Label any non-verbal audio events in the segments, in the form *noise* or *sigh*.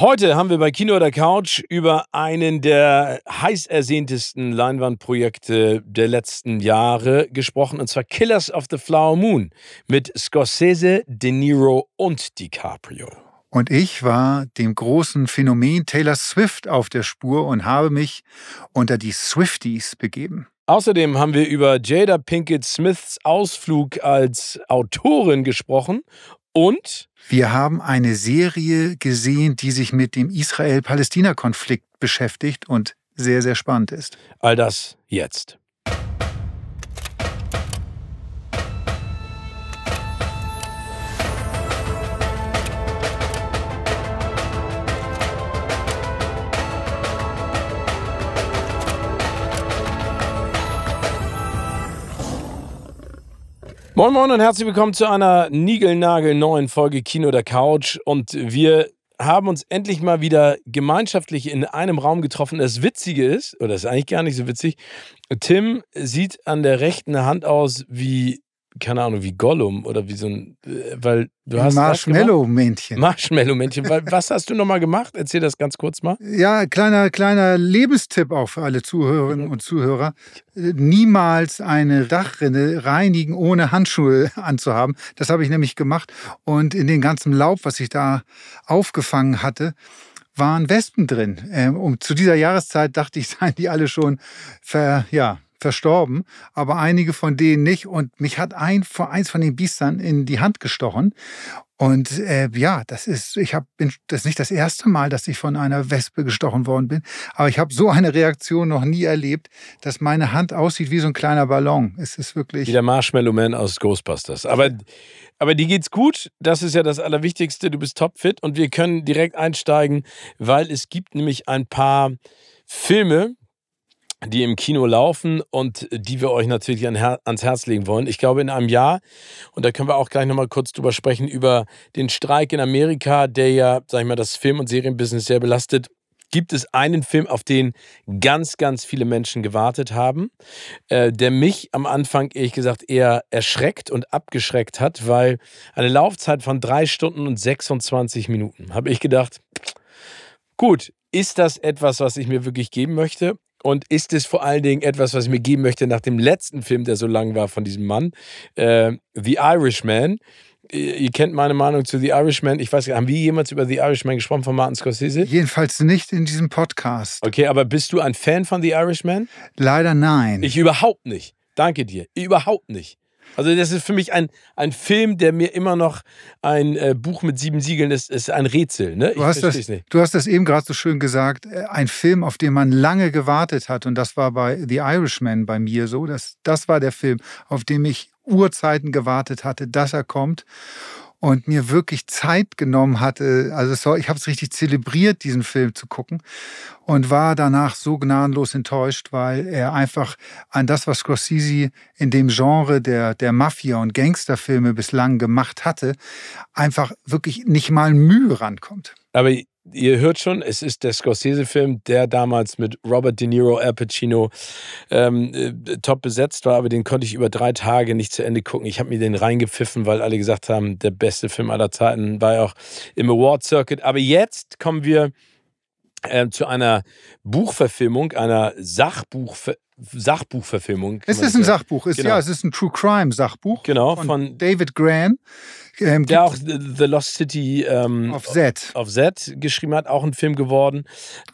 Heute haben wir bei Kino oder Couch über einen der heiß ersehntesten Leinwandprojekte der letzten Jahre gesprochen, und zwar Killers of the Flower Moon mit Scorsese, De Niro und DiCaprio. Und ich war dem großen Phänomen Taylor Swift auf der Spur und habe mich unter die Swifties begeben. Außerdem haben wir über Jada Pinkett Smiths Ausflug als Autorin gesprochen und? Wir haben eine Serie gesehen, die sich mit dem Israel-Palästina-Konflikt beschäftigt und sehr, sehr spannend ist. All das jetzt. Moin Moin und herzlich willkommen zu einer niegelnagel neuen Folge Kino der Couch und wir haben uns endlich mal wieder gemeinschaftlich in einem Raum getroffen. Das Witzige ist, oder das ist eigentlich gar nicht so witzig, Tim sieht an der rechten Hand aus wie keine Ahnung, wie Gollum oder wie so ein, äh, weil du hast. Marshmallow-Männchen. Marshmallow-Männchen. *laughs* was hast du nochmal gemacht? Erzähl das ganz kurz mal. Ja, kleiner, kleiner Lebenstipp auch für alle Zuhörerinnen mhm. und Zuhörer. Äh, niemals eine Dachrinne reinigen, ohne Handschuhe anzuhaben. Das habe ich nämlich gemacht. Und in dem ganzen Laub, was ich da aufgefangen hatte, waren Wespen drin. Ähm, zu dieser Jahreszeit dachte ich, *laughs* seien die alle schon ver, ja, verstorben, aber einige von denen nicht. Und mich hat ein eins von den Biestern in die Hand gestochen. Und äh, ja, das ist, ich habe, das ist nicht das erste Mal, dass ich von einer Wespe gestochen worden bin, aber ich habe so eine Reaktion noch nie erlebt, dass meine Hand aussieht wie so ein kleiner Ballon. Es ist wirklich wie der Marshmallow Man aus Ghostbusters. Aber, aber dir geht's gut. Das ist ja das Allerwichtigste. Du bist topfit und wir können direkt einsteigen, weil es gibt nämlich ein paar Filme, die im Kino laufen und die wir euch natürlich ans Herz legen wollen. Ich glaube, in einem Jahr, und da können wir auch gleich nochmal kurz drüber sprechen, über den Streik in Amerika, der ja, sag ich mal, das Film- und Serienbusiness sehr belastet, gibt es einen Film, auf den ganz, ganz viele Menschen gewartet haben, äh, der mich am Anfang ehrlich gesagt eher erschreckt und abgeschreckt hat, weil eine Laufzeit von drei Stunden und 26 Minuten habe ich gedacht, gut, ist das etwas, was ich mir wirklich geben möchte? Und ist es vor allen Dingen etwas, was ich mir geben möchte nach dem letzten Film, der so lang war von diesem Mann, äh, The Irishman? Äh, ihr kennt meine Meinung zu The Irishman. Ich weiß nicht, haben wir jemals über The Irishman gesprochen von Martin Scorsese? Jedenfalls nicht in diesem Podcast. Okay, aber bist du ein Fan von The Irishman? Leider nein. Ich überhaupt nicht. Danke dir. Überhaupt nicht. Also das ist für mich ein, ein Film, der mir immer noch ein äh, Buch mit sieben Siegeln ist, ist ein Rätsel. Ne? Ich du, hast das, nicht. du hast das eben gerade so schön gesagt, äh, ein Film, auf den man lange gewartet hat und das war bei The Irishman bei mir so, das, das war der Film, auf den ich Urzeiten gewartet hatte, dass er kommt und mir wirklich Zeit genommen hatte. Also war, ich habe es richtig zelebriert, diesen Film zu gucken und war danach so gnadenlos enttäuscht, weil er einfach an das, was Scorsese in dem Genre der, der Mafia- und Gangsterfilme bislang gemacht hatte, einfach wirklich nicht mal Mühe rankommt. Aber ihr hört schon, es ist der Scorsese-Film, der damals mit Robert De Niro, Al Pacino ähm, äh, top besetzt war, aber den konnte ich über drei Tage nicht zu Ende gucken. Ich habe mir den reingepfiffen, weil alle gesagt haben, der beste Film aller Zeiten war ja auch im Award-Circuit. Aber jetzt kommen wir ähm, zu einer Buchverfilmung, einer Sachbuchverfilmung. Sachbuchverfilmung. Es ist ein Sachbuch, ist, genau. ja, es ist ein True Crime Sachbuch genau, von, von David Graham. Ähm, der auch The Lost City ähm, of Z. Of Z geschrieben hat, auch ein Film geworden.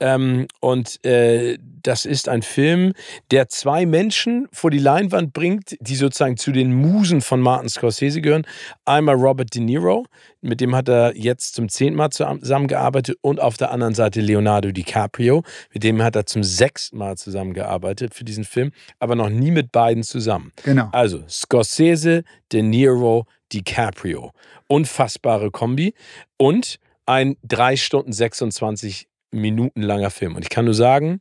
Ähm, und äh, das ist ein Film, der zwei Menschen vor die Leinwand bringt, die sozusagen zu den Musen von Martin Scorsese gehören. Einmal Robert De Niro, mit dem hat er jetzt zum zehnten Mal zusammengearbeitet, und auf der anderen Seite Leonardo DiCaprio, mit dem hat er zum sechsten Mal zusammengearbeitet für diesen Film, aber noch nie mit beiden zusammen. Genau. Also Scorsese, De Niro, DiCaprio. Unfassbare Kombi und ein 3 Stunden 26 Minuten langer Film. Und ich kann nur sagen,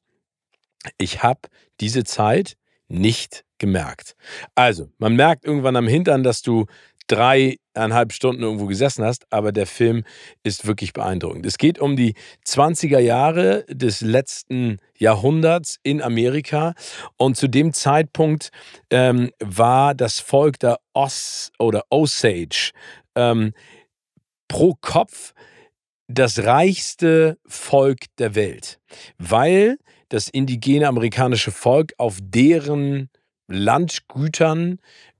ich habe diese Zeit nicht gemerkt. Also, man merkt irgendwann am Hintern, dass du dreieinhalb Stunden irgendwo gesessen hast, aber der Film ist wirklich beeindruckend. Es geht um die 20er Jahre des letzten Jahrhunderts in Amerika und zu dem Zeitpunkt ähm, war das Volk der Os oder Osage ähm, pro Kopf das reichste Volk der Welt, weil das indigene amerikanische Volk auf deren Landgütern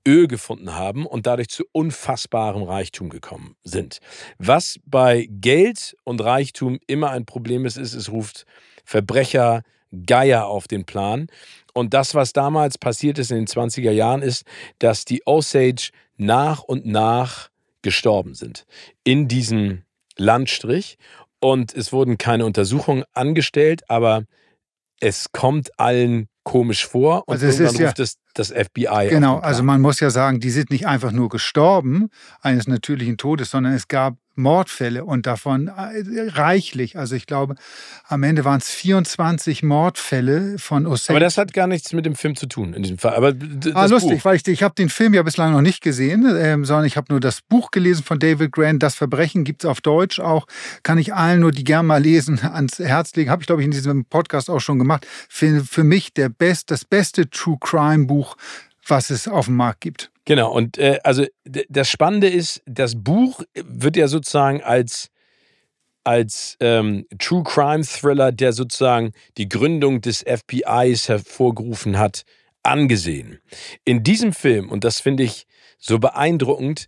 Öl gefunden haben und dadurch zu unfassbarem Reichtum gekommen sind. Was bei Geld und Reichtum immer ein Problem ist, ist, es ruft Verbrecher, Geier auf den Plan. Und das, was damals passiert ist in den 20er Jahren, ist, dass die Osage nach und nach gestorben sind in diesem Landstrich. Und es wurden keine Untersuchungen angestellt, aber es kommt allen komisch vor und also irgendwann ja, ruft es das FBI. Genau, also man muss ja sagen, die sind nicht einfach nur gestorben eines natürlichen Todes, sondern es gab Mordfälle und davon äh, reichlich. Also ich glaube, am Ende waren es 24 Mordfälle von Osei. Aber das hat gar nichts mit dem Film zu tun in diesem Fall. Aber ah, lustig, Buch. weil ich, ich habe den Film ja bislang noch nicht gesehen, ähm, sondern ich habe nur das Buch gelesen von David Grant. Das Verbrechen gibt es auf Deutsch auch. Kann ich allen nur, die gern mal lesen, *laughs* ans Herz legen. Habe ich, glaube ich, in diesem Podcast auch schon gemacht. Für, für mich der Best, das beste True Crime Buch, was es auf dem Markt gibt. Genau, und äh, also das Spannende ist, das Buch wird ja sozusagen als, als ähm, True Crime Thriller, der sozusagen die Gründung des FBIs hervorgerufen hat, angesehen. In diesem Film, und das finde ich so beeindruckend,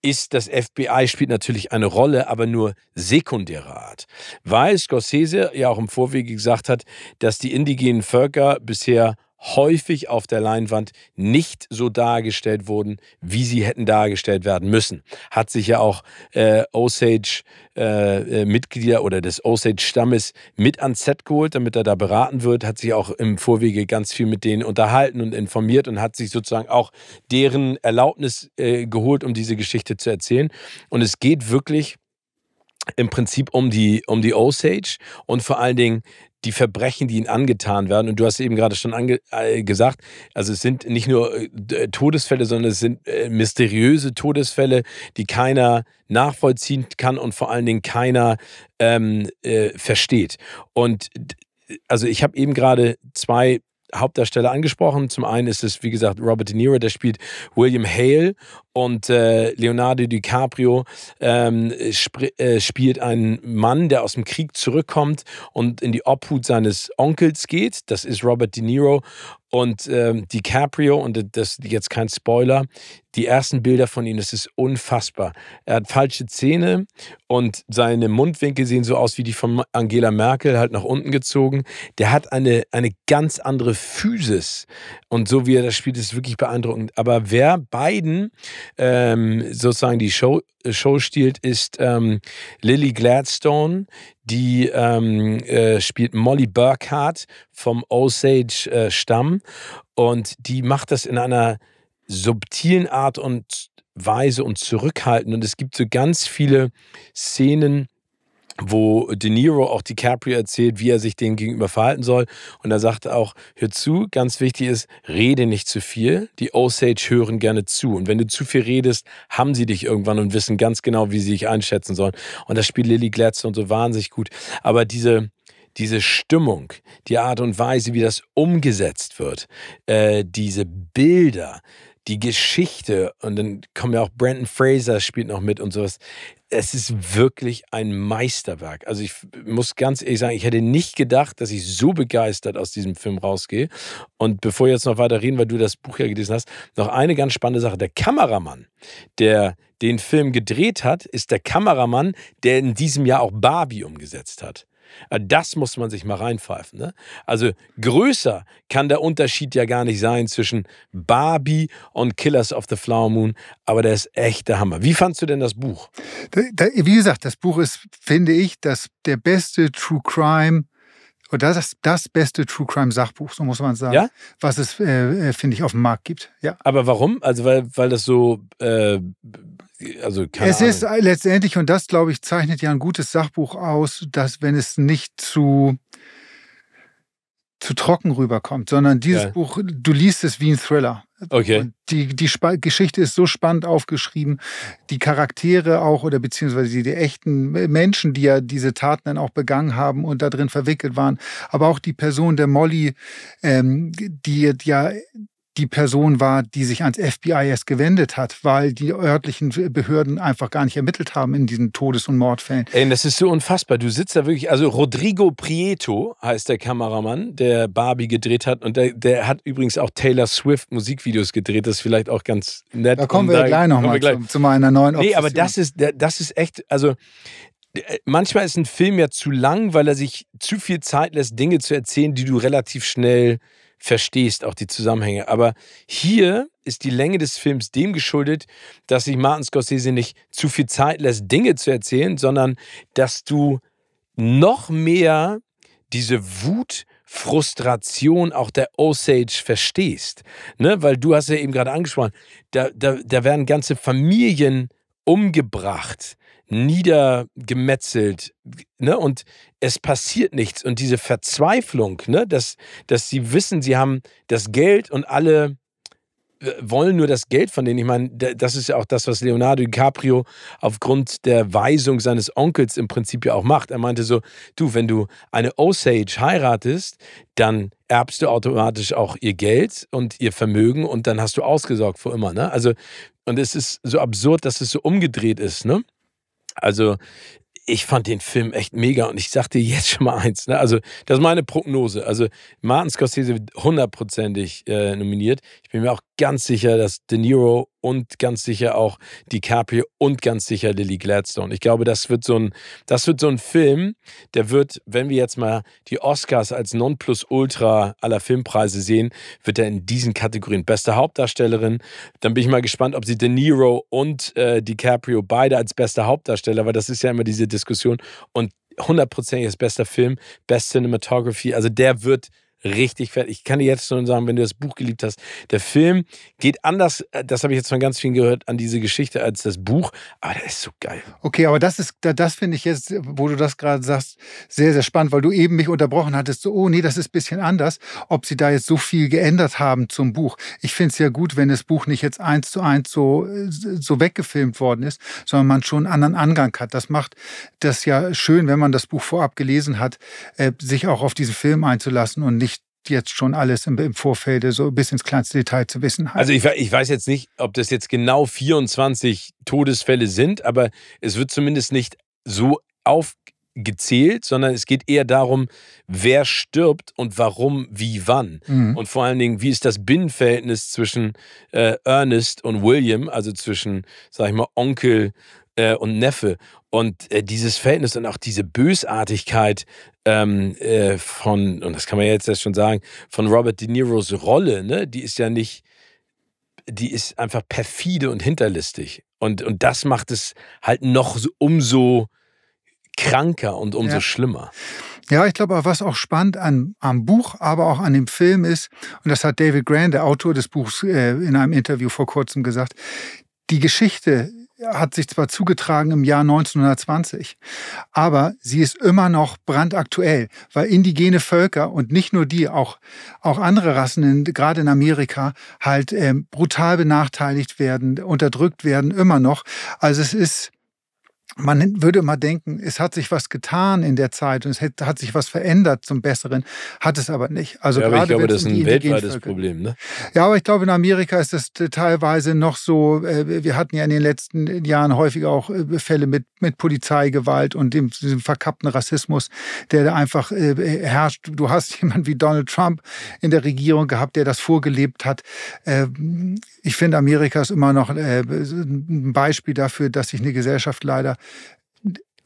ist das FBI spielt natürlich eine Rolle, aber nur sekundärer Art, weil Scorsese ja auch im Vorwege gesagt hat, dass die indigenen Völker bisher häufig auf der Leinwand nicht so dargestellt wurden, wie sie hätten dargestellt werden müssen. Hat sich ja auch äh, Osage-Mitglieder äh, äh oder des Osage-Stammes mit ans Set geholt, damit er da beraten wird, hat sich auch im Vorwege ganz viel mit denen unterhalten und informiert und hat sich sozusagen auch deren Erlaubnis äh, geholt, um diese Geschichte zu erzählen. Und es geht wirklich im Prinzip um die, um die Osage und vor allen Dingen die Verbrechen, die ihnen angetan werden. Und du hast eben gerade schon ange äh, gesagt, also es sind nicht nur äh, Todesfälle, sondern es sind äh, mysteriöse Todesfälle, die keiner nachvollziehen kann und vor allen Dingen keiner ähm, äh, versteht. Und also ich habe eben gerade zwei Hauptdarsteller angesprochen. Zum einen ist es, wie gesagt, Robert De Niro, der spielt William Hale und äh, Leonardo DiCaprio ähm, sp äh, spielt einen Mann, der aus dem Krieg zurückkommt und in die Obhut seines Onkels geht. Das ist Robert De Niro. Und ähm, DiCaprio, und das ist jetzt kein Spoiler, die ersten Bilder von ihm, das ist unfassbar. Er hat falsche Zähne und seine Mundwinkel sehen so aus wie die von Angela Merkel, halt nach unten gezogen. Der hat eine, eine ganz andere Physis. Und so wie er das spielt, ist wirklich beeindruckend. Aber wer beiden ähm, sozusagen die Show, Show stiehlt, ist ähm, Lily Gladstone, die ähm, äh, spielt Molly Burkhardt vom Osage äh, Stamm und die macht das in einer subtilen Art und Weise und zurückhaltend und es gibt so ganz viele Szenen, wo De Niro auch DiCaprio erzählt, wie er sich dem gegenüber verhalten soll. Und er sagt auch, hör zu, ganz wichtig ist, rede nicht zu viel. Die Osage hören gerne zu. Und wenn du zu viel redest, haben sie dich irgendwann und wissen ganz genau, wie sie dich einschätzen sollen. Und das spielt Lilly Gladstone so wahnsinnig gut. Aber diese, diese Stimmung, die Art und Weise, wie das umgesetzt wird, äh, diese Bilder, die Geschichte und dann kommen ja auch Brandon Fraser spielt noch mit und sowas. Es ist wirklich ein Meisterwerk. Also ich muss ganz ehrlich sagen, ich hätte nicht gedacht, dass ich so begeistert aus diesem Film rausgehe. Und bevor wir jetzt noch weiter reden, weil du das Buch ja gelesen hast, noch eine ganz spannende Sache. Der Kameramann, der den Film gedreht hat, ist der Kameramann, der in diesem Jahr auch Barbie umgesetzt hat. Äh, das muss man sich mal reinpfeifen. Ne? Also größer kann der Unterschied ja gar nicht sein zwischen Barbie und Killers of the Flower Moon, aber der ist echt der Hammer. Wie fandst du denn das Buch? Wie gesagt, das Buch ist, finde ich, das, der beste True Crime oder das, das beste True Crime Sachbuch, so muss man sagen, ja? was es, äh, äh, finde ich, auf dem Markt gibt. Ja. Aber warum? Also weil, weil das so, äh, also keine Es Ahnung. ist letztendlich, und das, glaube ich, zeichnet ja ein gutes Sachbuch aus, dass wenn es nicht zu zu trocken rüberkommt, sondern dieses ja. Buch, du liest es wie ein Thriller. Okay. Und die, die Sp Geschichte ist so spannend aufgeschrieben. Die Charaktere auch oder beziehungsweise die, die, echten Menschen, die ja diese Taten dann auch begangen haben und da drin verwickelt waren. Aber auch die Person der Molly, ähm, die ja die Person war, die sich ans FBI erst gewendet hat, weil die örtlichen Behörden einfach gar nicht ermittelt haben in diesen Todes- und Mordfällen. Ey, das ist so unfassbar. Du sitzt da wirklich, also Rodrigo Prieto heißt der Kameramann, der Barbie gedreht hat und der, der hat übrigens auch Taylor Swift Musikvideos gedreht, das ist vielleicht auch ganz nett. Da kommen wir da, gleich nochmal zu, zu meiner neuen Obsession. Nee, aber das ist, das ist echt, also manchmal ist ein Film ja zu lang, weil er sich zu viel Zeit lässt, Dinge zu erzählen, die du relativ schnell verstehst, auch die Zusammenhänge. Aber hier ist die Länge des Films dem geschuldet, dass sich Martin Scorsese nicht zu viel Zeit lässt, Dinge zu erzählen, sondern dass du noch mehr diese Wut Frustration auch der Osage verstehst. Ne? Weil du hast ja eben gerade angesprochen, da, da, da werden ganze Familien umgebracht niedergemetzelt ne? und es passiert nichts. Und diese Verzweiflung, ne? dass, dass sie wissen, sie haben das Geld und alle äh, wollen nur das Geld von denen. Ich meine, das ist ja auch das, was Leonardo DiCaprio aufgrund der Weisung seines Onkels im Prinzip ja auch macht. Er meinte so, du, wenn du eine Osage heiratest, dann erbst du automatisch auch ihr Geld und ihr Vermögen und dann hast du ausgesorgt für immer. Ne? Also, und es ist so absurd, dass es so umgedreht ist. Ne? Also ich fand den Film echt mega und ich sagte jetzt schon mal eins. Ne? Also, das ist meine Prognose. Also, Martin Scorsese wird hundertprozentig äh, nominiert. Ich bin mir auch ganz sicher, dass De Niro und ganz sicher auch DiCaprio und ganz sicher Lily Gladstone. Ich glaube, das wird so ein, das wird so ein Film, der wird, wenn wir jetzt mal die Oscars als Nonplusultra aller Filmpreise sehen, wird er in diesen Kategorien beste Hauptdarstellerin. Dann bin ich mal gespannt, ob sie De Niro und äh, DiCaprio beide als beste Hauptdarsteller, weil das ist ja immer diese Diskussion und hundertprozentig als bester Film, Best Cinematography. Also der wird richtig fertig. Ich kann dir jetzt schon sagen, wenn du das Buch geliebt hast, der Film geht anders, äh, das habe ich jetzt von ganz vielen gehört, an diese Geschichte als das Buch, aber der ist so geil. Okay, aber das ist, das finde ich jetzt, wo du das gerade sagst, sehr, sehr spannend, weil du eben mich unterbrochen hattest, so, oh nee, das ist ein bisschen anders, ob sie da jetzt so viel geändert haben zum Buch. Ich finde es ja gut, wenn das Buch nicht jetzt eins zu eins so, äh, so weggefilmt worden ist, sondern man schon einen anderen Angang hat. Das macht das ja schön, wenn man das Buch vorab gelesen hat, äh, sich auch auf diesen Film einzulassen und nicht jetzt schon alles im, im Vorfeld so bis ins kleinste Detail zu wissen hat. Also ich, ich weiß jetzt nicht, ob das jetzt genau 24 Todesfälle sind, aber es wird zumindest nicht so aufgezählt, sondern es geht eher darum, wer stirbt und warum, wie, wann. Mhm. Und vor allen Dingen, wie ist das Binnenverhältnis zwischen äh, Ernest und William, also zwischen, sag ich mal, Onkel äh, und Neffe. Und äh, dieses Verhältnis und auch diese Bösartigkeit ähm, äh, von, und das kann man jetzt schon sagen, von Robert De Niros Rolle, ne? die ist ja nicht, die ist einfach perfide und hinterlistig. Und, und das macht es halt noch umso kranker und umso ja. schlimmer. Ja, ich glaube, was auch spannend an, am Buch, aber auch an dem Film ist, und das hat David Grant, der Autor des Buchs, äh, in einem Interview vor kurzem gesagt, die Geschichte hat sich zwar zugetragen im Jahr 1920, aber sie ist immer noch brandaktuell, weil indigene Völker und nicht nur die, auch, auch andere Rassen, in, gerade in Amerika, halt äh, brutal benachteiligt werden, unterdrückt werden, immer noch. Also es ist man würde mal denken, es hat sich was getan in der Zeit und es hat sich was verändert zum Besseren, hat es aber nicht. Also ja, aber gerade ich glaube, das ist ein weltweites Problem. Ne? Ja, aber ich glaube, in Amerika ist das teilweise noch so, äh, wir hatten ja in den letzten Jahren häufig auch äh, Fälle mit, mit Polizeigewalt und dem, diesem verkappten Rassismus, der da einfach äh, herrscht. Du hast *laughs* jemanden wie Donald Trump in der Regierung gehabt, der das vorgelebt hat. Ähm, ich finde, Amerika ist immer noch ein Beispiel dafür, dass sich eine Gesellschaft leider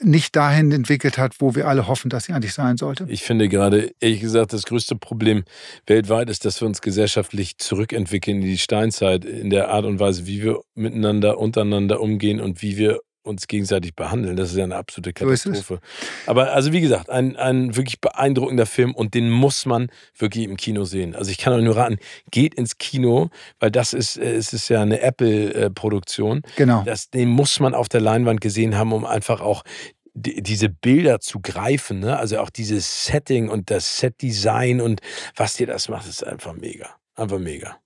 nicht dahin entwickelt hat, wo wir alle hoffen, dass sie eigentlich sein sollte. Ich finde gerade, ehrlich gesagt, das größte Problem weltweit ist, dass wir uns gesellschaftlich zurückentwickeln in die Steinzeit, in der Art und Weise, wie wir miteinander, untereinander umgehen und wie wir uns gegenseitig behandeln. Das ist ja eine absolute Katastrophe. Aber also wie gesagt, ein, ein wirklich beeindruckender Film und den muss man wirklich im Kino sehen. Also ich kann euch nur raten, geht ins Kino, weil das ist, äh, es ist ja eine Apple-Produktion. Genau. Das, den muss man auf der Leinwand gesehen haben, um einfach auch diese Bilder zu greifen. Ne? Also auch dieses Setting und das Set-Design und was dir das macht, ist einfach mega. Einfach mega.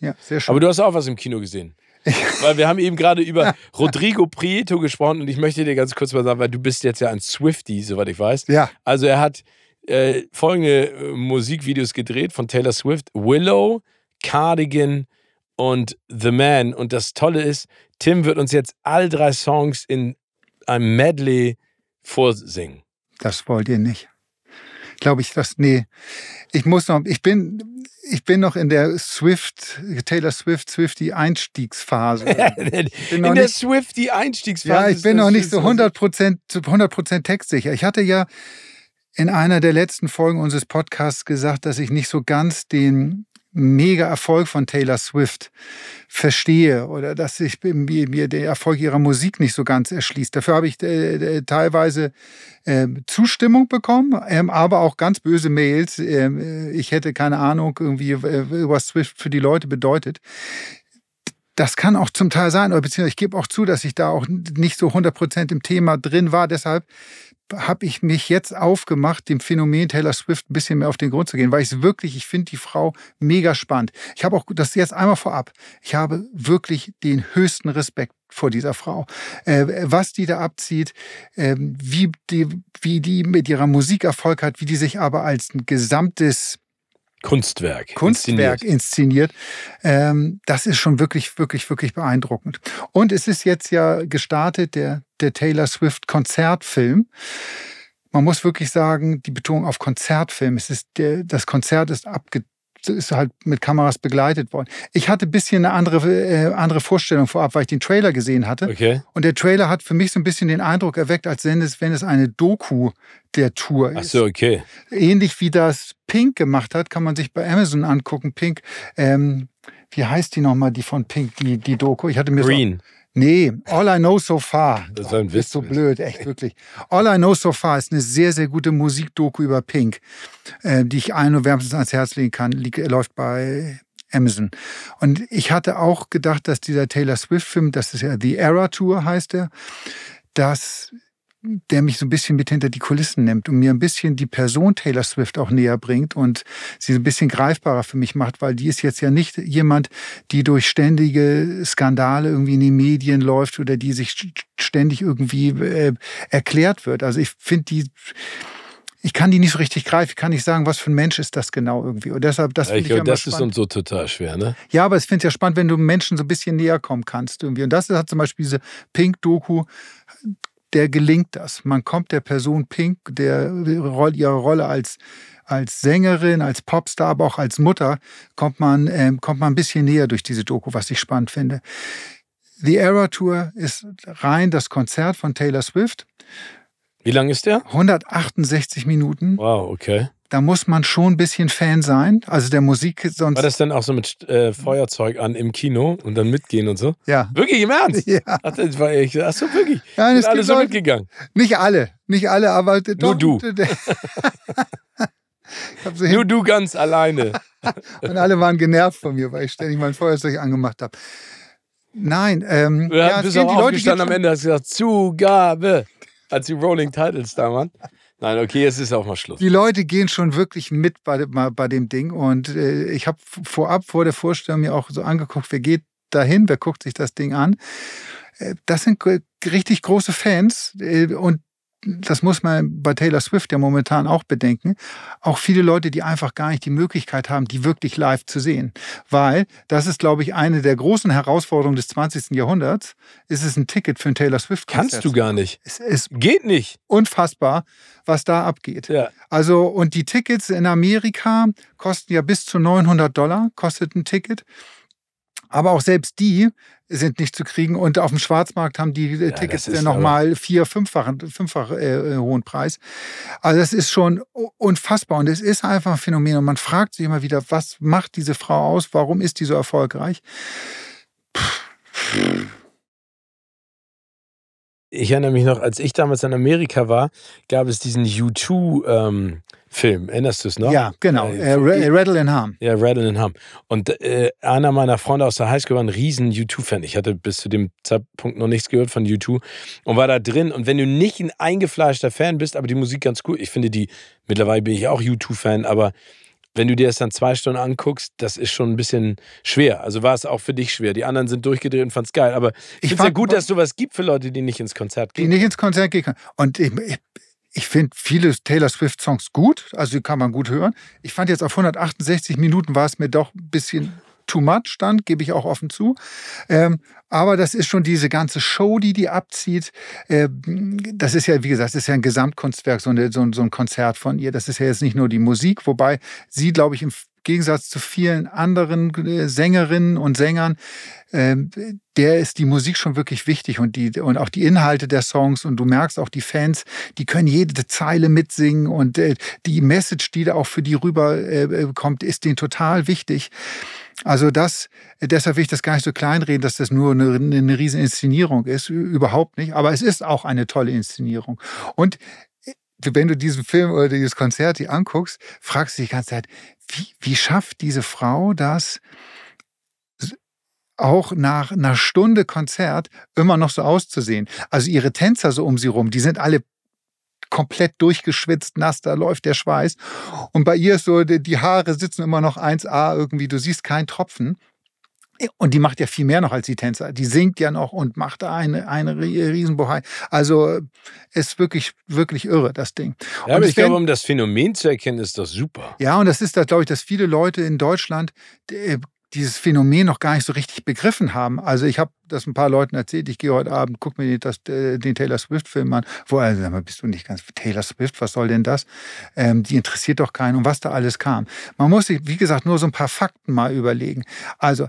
Ja, sehr schön. Aber du hast auch was im Kino gesehen. *laughs* weil wir haben eben gerade über Rodrigo Prieto gesprochen und ich möchte dir ganz kurz mal sagen, weil du bist jetzt ja ein Swifty, soweit ich weiß. Ja. Also er hat äh, folgende äh, Musikvideos gedreht von Taylor Swift: Willow, Cardigan und The Man. Und das Tolle ist, Tim wird uns jetzt all drei Songs in einem Medley vorsingen. Das wollt ihr nicht glaube ich, das, nee. Ich muss noch, ich bin, ich bin noch in der Swift, Taylor Swift, Swift die Einstiegsphase. *laughs* in der nicht, Swift die Einstiegsphase. Ja, ich bin noch nicht so 100 100 Prozent textsicher. Ich hatte ja in einer der letzten Folgen unseres Podcasts gesagt, dass ich nicht so ganz den Mega-Erfolg von Taylor Swift verstehe oder dass ich mir, mir der Erfolg ihrer Musik nicht so ganz erschließt. Dafür habe ich äh, äh teilweise äh, Zustimmung bekommen, ähm, aber auch ganz böse Mails. Ähm, äh, ich hätte keine Ahnung irgendwie, was Swift für die Leute bedeutet. Das kann auch zum Teil sein, oder beziehungsweise ich gebe auch zu, dass ich da auch nicht so 100% im Thema drin war. Deshalb habe ich mich jetzt aufgemacht, dem Phänomen Taylor Swift ein bisschen mehr auf den Grund zu gehen, weil ich es wirklich, ich finde die Frau mega spannend. Ich habe auch, das jetzt einmal vorab, ich habe wirklich den höchsten Respekt vor dieser Frau. Äh, was die da abzieht, äh, wie, die, wie die mit ihrer Musik Erfolg hat, wie die sich aber als ein gesamtes Kunstwerk. Kunstwerk inszeniert. inszeniert. Ähm, das ist schon wirklich, wirklich, wirklich beeindruckend. Und es ist jetzt ja gestartet, der, der Taylor Swift Konzertfilm. Man muss wirklich sagen, die Betonung auf Konzertfilm. Es ist der, das Konzert ist abgedreht ist halt mit Kameras begleitet worden. Ich hatte ein bisschen eine andere, äh, andere Vorstellung vorab, weil ich den Trailer gesehen hatte. Okay. Und der Trailer hat für mich so ein bisschen den Eindruck erweckt, als wenn es, wenn es eine Doku der Tour ist. Ach so, okay. Ähnlich wie das Pink gemacht hat, kann man sich bei Amazon angucken. Pink, ähm, wie heißt die nochmal, die von Pink, die, die Doku? Ich hatte mir Green. So Nee, All I Know So Far. Das ist ein Witz. so blöd, echt wirklich. All I Know So Far ist eine sehr, sehr gute Musikdoku über Pink, äh, die ich allen nur wärmstens ans Herz legen kann. läuft bei Amazon. Und ich hatte auch gedacht, dass dieser Taylor Swift-Film, das ist ja The Era Tour heißt er, dass der mich so ein bisschen mit hinter die Kulissen nimmt und mir ein bisschen die Person Taylor Swift auch näher bringt und sie so ein bisschen greifbarer für mich macht, weil die ist jetzt ja nicht jemand, die durch ständige Skandale irgendwie in den Medien läuft oder die sich ständig irgendwie äh, erklärt wird. Also ich finde die ich kann die nicht so richtig greifen. Ich kann nicht sagen, was für ein Mensch ist das genau irgendwie. Und deshalb, das finde ich, ich ja das spannend. ist uns so total schwer, ne? Ja, aber ich finde es ja spannend, wenn du Menschen so ein bisschen näher kommen kannst irgendwie. Und das hat zum Beispiel diese Pink-Doku der gelingt das. Man kommt der Person Pink, der, ihre Rolle als, als Sängerin, als Popstar, aber auch als Mutter, kommt man, äh, kommt man ein bisschen näher durch diese Doku, was ich spannend finde. The Era Tour ist rein das Konzert von Taylor Swift. Wie lang ist der? 168 Minuten. Wow, okay da muss man schon ein bisschen Fan sein, also der Musik sonst. War das dann auch so mit äh, Feuerzeug an im Kino und dann mitgehen und so? Ja. Wirklich im Ernst? Ja. Ach, das war echt, ach so, wirklich. Ja, Sind alle so mitgegangen? Nicht alle, nicht alle, aber doch, *laughs* Nur du. Nur du ganz alleine. *laughs* und alle waren genervt von mir, weil ich ständig mein Feuerzeug angemacht habe. Nein, ähm, ja, ja, bist auch die Leute am Ende hast gesagt, Zugabe, als die Rolling Titles da waren. Nein, okay, es ist auch mal Schluss. Die Leute gehen schon wirklich mit bei, bei dem Ding. Und äh, ich habe vorab vor der Vorstellung mir auch so angeguckt, wer geht dahin, wer guckt sich das Ding an. Äh, das sind richtig große Fans äh, und das muss man bei Taylor Swift ja momentan auch bedenken, auch viele Leute, die einfach gar nicht die Möglichkeit haben, die wirklich live zu sehen. Weil das ist, glaube ich, eine der großen Herausforderungen des 20. Jahrhunderts. Ist es ein Ticket für ein Taylor Swift-Konzert? Kannst du gar nicht. Es, es Geht nicht. Unfassbar, was da abgeht. Ja. Also, und die Tickets in Amerika kosten ja bis zu 900 Dollar, kostet ein Ticket. Aber auch selbst die sind nicht zu kriegen. Und auf dem Schwarzmarkt haben die äh, ja, Tickets äh, nochmal vier, fünffach, fünffach äh, äh, hohen Preis. Also das ist schon unfassbar. Und es ist einfach ein Phänomen. Und man fragt sich immer wieder, was macht diese Frau aus? Warum ist die so erfolgreich? Ich erinnere mich noch, als ich damals in Amerika war, gab es diesen U2, ähm, Film. Erinnerst du es noch? Ja, genau. Äh, äh Rattle in Harm. Ja, Rattle in Harm. Und äh, einer meiner Freunde aus der Highschool war ein riesen U2-Fan. Ich hatte bis zu dem Zeitpunkt noch nichts gehört von U2 und war da drin. Und wenn du nicht ein eingefleischter Fan bist, aber die Musik ganz cool, ich finde die, mittlerweile bin ich auch U2-Fan, aber wenn du dir das dann zwei Stunden anguckst, das ist schon ein bisschen schwer. Also war es auch für dich schwer. Die anderen sind durchgedreht und fand es geil. Aber ich finde es ja gut, dass es sowas gibt für Leute, die nicht ins Konzert gehen. Die nicht ins Konzert gehen können. Und ich, ich, ich finde viele Taylor Swift-Songs gut, also die kann man gut hören. Ich fand jetzt auf 168 Minuten war es mir doch ein bisschen too much, stand, gebe ich auch offen zu. Ähm, aber das ist schon diese ganze Show, die die abzieht. Ähm, das ist ja, wie gesagt, das ist ja ein Gesamtkunstwerk, so, eine, so, so ein Konzert von ihr. Das ist ja jetzt nicht nur die Musik, wobei sie, glaube ich, im Gegensatz zu vielen anderen äh, Sängerinnen und Sängern, äh, der ist die Musik schon wirklich wichtig und, die, und auch die Inhalte der Songs und du merkst auch die Fans, die können jede Zeile mitsingen und äh, die Message, die da auch für die rüber äh, äh, kommt, ist denen total wichtig. Also das, deshalb will ich das gar nicht so kleinreden, dass das nur eine, eine riesen Inszenierung ist, überhaupt nicht. Aber es ist auch eine tolle Inszenierung. Und wenn du diesen Film oder dieses Konzert dir anguckst, fragst du dich die ganze Zeit, wie, wie schafft diese Frau das, auch nach einer Stunde Konzert immer noch so auszusehen? Also ihre Tänzer so um sie rum, die sind alle komplett durchgeschwitzt, nass, da läuft der Schweiß. Und bei ihr ist so, die Haare sitzen immer noch 1a irgendwie, du siehst keinen Tropfen und die macht ja viel mehr noch als die Tänzer. Die singt ja noch und macht eine, eine Riesenbohai. Also äh, ist wirklich, wirklich irre, das Ding. Ja, aber ich glaube, um das Phänomen zu erkennen, ist das super. Ja, und das ist das, glaube ich, dass viele Leute in Deutschland äh, dieses Phänomen noch gar nicht so richtig begriffen haben. Also ich habe das ein paar Leuten erzählt, ich gehe heute Abend, gucke mir das, den Taylor Swift-Film an, wo er also, bist du nicht ganz Taylor Swift, was soll denn das? Ähm, die interessiert doch keinen und was da alles kam. Man muss sich, wie gesagt, nur so ein paar Fakten mal überlegen. Also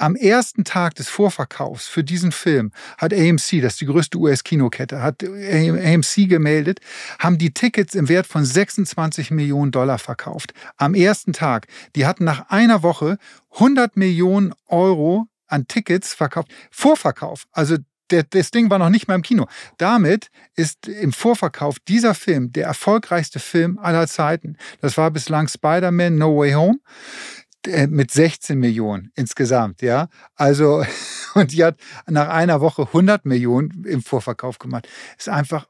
am ersten Tag des Vorverkaufs für diesen Film hat AMC, das ist die größte US-Kinokette, hat AMC gemeldet, haben die Tickets im Wert von 26 Millionen Dollar verkauft. Am ersten Tag. Die hatten nach einer Woche 100 Millionen Euro an Tickets verkauft. Vorverkauf. Also das Ding war noch nicht mal im Kino. Damit ist im Vorverkauf dieser Film der erfolgreichste Film aller Zeiten. Das war bislang Spider-Man No Way Home. Äh, mit 16 Millionen insgesamt, ja. Also, *laughs* und die hat nach einer Woche 100 Millionen im Vorverkauf gemacht. Ist einfach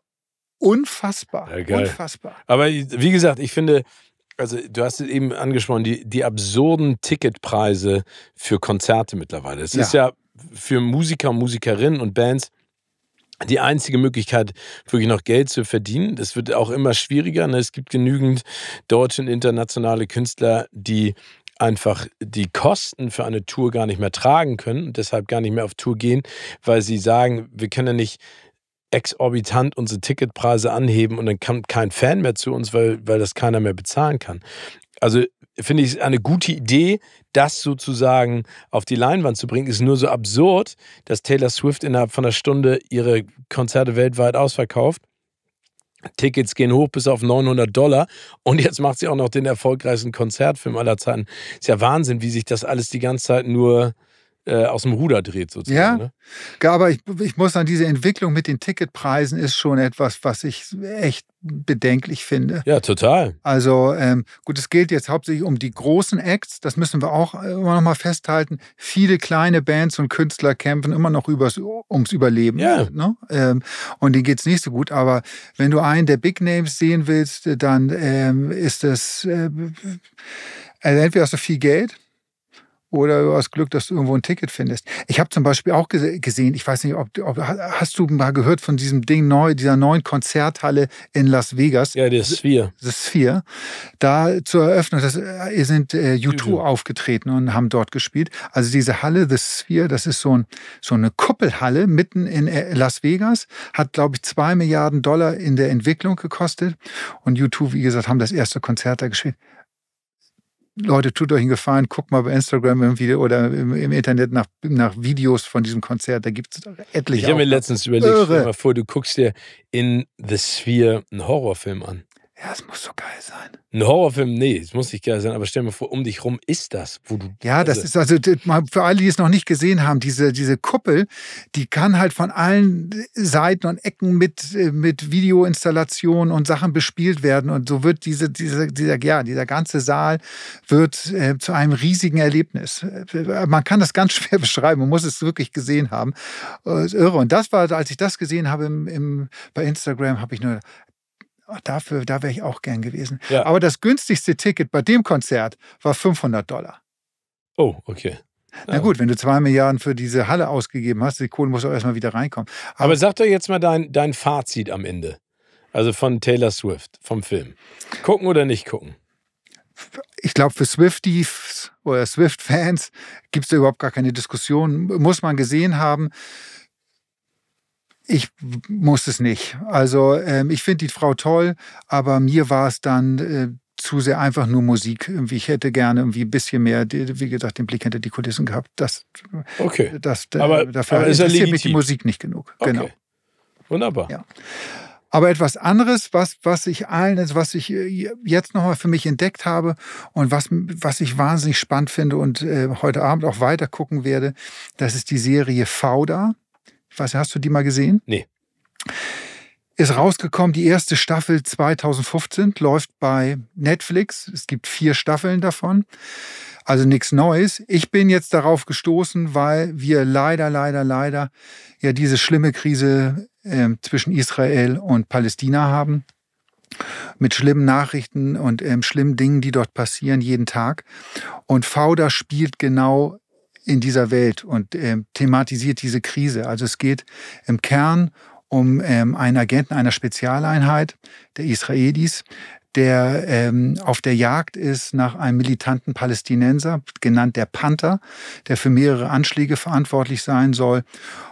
unfassbar. Ja, unfassbar. Aber wie gesagt, ich finde, also du hast es eben angesprochen, die, die absurden Ticketpreise für Konzerte mittlerweile. Es ja. ist ja für Musiker, Musikerinnen und Bands die einzige Möglichkeit, wirklich noch Geld zu verdienen. Das wird auch immer schwieriger. Ne? Es gibt genügend deutsche und internationale Künstler, die einfach die Kosten für eine Tour gar nicht mehr tragen können und deshalb gar nicht mehr auf Tour gehen, weil sie sagen, wir können ja nicht exorbitant unsere Ticketpreise anheben und dann kommt kein Fan mehr zu uns, weil, weil das keiner mehr bezahlen kann. Also finde ich es eine gute Idee, das sozusagen auf die Leinwand zu bringen. Ist nur so absurd, dass Taylor Swift innerhalb von einer Stunde ihre Konzerte weltweit ausverkauft Tickets gehen hoch bis auf 900 Dollar und jetzt macht sie auch noch den erfolgreichsten Konzertfilm aller Zeiten. Ist ja Wahnsinn, wie sich das alles die ganze Zeit nur äh, aus dem Ruder dreht sozusagen. Ja, ne? aber ich, ich muss sagen, diese Entwicklung mit den Ticketpreisen ist schon etwas, was ich echt bedenklich finde. Ja, total. Also ähm, gut, es gilt jetzt hauptsächlich um die großen Acts, das müssen wir auch äh, immer noch mal festhalten. Viele kleine Bands und Künstler kämpfen immer noch übers, ums Überleben. Ja. Ne? Ähm, und denen geht es nicht so gut, aber wenn du einen der Big Names sehen willst, dann ähm, ist das äh, also entweder hast du viel Geld oder du hast Glück, dass du irgendwo ein Ticket findest. Ich habe zum Beispiel auch gesehen, ich weiß nicht, ob, ob, hast du mal gehört von diesem Ding neu, dieser neuen Konzerthalle in Las Vegas? Ja, das Sphere. Das Sphere. Da zur Eröffnung, das äh, sind äh, U2 ja. aufgetreten und haben dort gespielt. Also diese Halle, The Sphere, das ist so, ein, so eine Kuppelhalle mitten in äh, Las Vegas, hat glaube ich zwei Milliarden Dollar in der Entwicklung gekostet und U2, wie gesagt, haben das erste Konzert da gespielt. Leute, tut euch einen Gefallen, guckt mal bei Instagram irgendwie oder im, im Internet nach, nach, Videos von diesem Konzert. Da gibt es etliche. Ich habe mir letztens überlegt, stell mal vor, du guckst dir in The Sphere einen Horrorfilm an. Ja, es muss so geil sein. Ein Horrorfilm, nee, es muss nicht geil sein, aber stell mir vor, um dich rum ist das, wo du. Ja, das also ist also für alle, die es noch nicht gesehen haben, diese, diese Kuppel, die kann halt von allen Seiten und Ecken mit, äh, mit Videoinstallationen und Sachen bespielt werden. Und so wird diese, diese, dieser, ja, dieser ganze Saal wird äh, zu einem riesigen Erlebnis. Äh, man kann das ganz *laughs* schwer beschreiben, man muss es wirklich gesehen haben. Äh, irre. Und das war, als ich das gesehen habe im, im bei Instagram, habe ich nur, Ah, dafür, da wäre ich auch gern gewesen. Ja. Aber das günstigste Ticket bei dem Konzert war 500 Dollar. Oh, okay. Na gut, wenn du zwei Milliarden für diese Halle ausgegeben hast, die Kohle muss auch erstmal wieder reinkommen. Aber, Aber sag doch jetzt mal dein, dein Fazit am Ende. Also von Taylor Swift, vom Film. Gucken oder nicht gucken? Ich glaube, für Swifties oder Swift-Fans gibt es da überhaupt gar keine Diskussion. Muss man gesehen haben ich muss es nicht. Also ähm, ich finde die Frau toll, aber mir war es dann äh, zu sehr einfach nur Musik. Irgendwie, ich hätte gerne irgendwie ein bisschen mehr, wie gesagt, den Blick hinter die Kulissen gehabt. Das, okay. das, äh, aber, dafür aber ist interessiert mich die Musik nicht genug. Okay. Genau. Wunderbar. Ja. Aber etwas anderes, was, was ich allen, also was ich äh, jetzt nochmal für mich entdeckt habe und was, was ich wahnsinnig spannend finde und äh, heute Abend auch weiter gucken werde, das ist die Serie Fauda weiß, hast du die mal gesehen? Nee. Ist rausgekommen, die erste Staffel 2015 läuft bei Netflix. Es gibt vier Staffeln davon. Also nichts Neues. Ich bin jetzt darauf gestoßen, weil wir leider, leider, leider ja diese schlimme Krise äh, zwischen Israel und Palästina haben. Mit schlimmen Nachrichten und ähm, schlimmen Dingen, die dort passieren, jeden Tag. Und Fauda spielt genau in dieser Welt und ähm, thematisiert diese Krise. Also es geht im Kern um ähm, einen Agenten einer Spezialeinheit der Israelis, der ähm, auf der Jagd ist nach einem militanten Palästinenser, genannt der Panther, der für mehrere Anschläge verantwortlich sein soll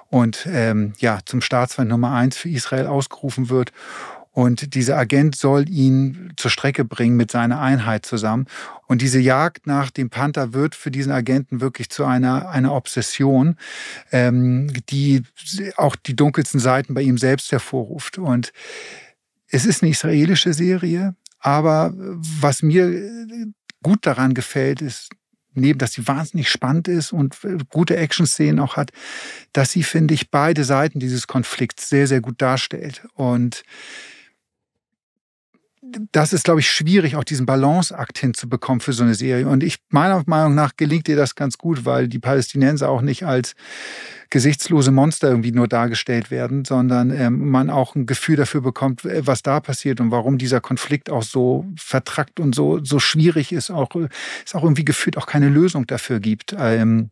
und ähm, ja zum Staatsfeind Nummer eins für Israel ausgerufen wird. Und dieser Agent soll ihn zur Strecke bringen mit seiner Einheit zusammen. Und diese Jagd nach dem Panther wird für diesen Agenten wirklich zu einer, einer Obsession, ähm, die auch die dunkelsten Seiten bei ihm selbst hervorruft. Und es ist eine israelische Serie, aber was mir gut daran gefällt, ist, neben, dass sie wahnsinnig spannend ist und gute Action-Szenen auch hat, dass sie, finde ich, beide Seiten dieses Konflikts sehr, sehr gut darstellt. Und das ist, glaube ich, schwierig, auch diesen Balanceakt hinzubekommen für so eine Serie. Und ich meiner Meinung nach gelingt ihr das ganz gut, weil die Palästinenser auch nicht als gesichtslose Monster irgendwie nur dargestellt werden, sondern ähm, man auch ein Gefühl dafür bekommt, was da passiert und warum dieser Konflikt auch so vertrackt und so, so schwierig ist, auch, ist äh, auch irgendwie gefühlt auch keine Lösung dafür gibt. Ähm,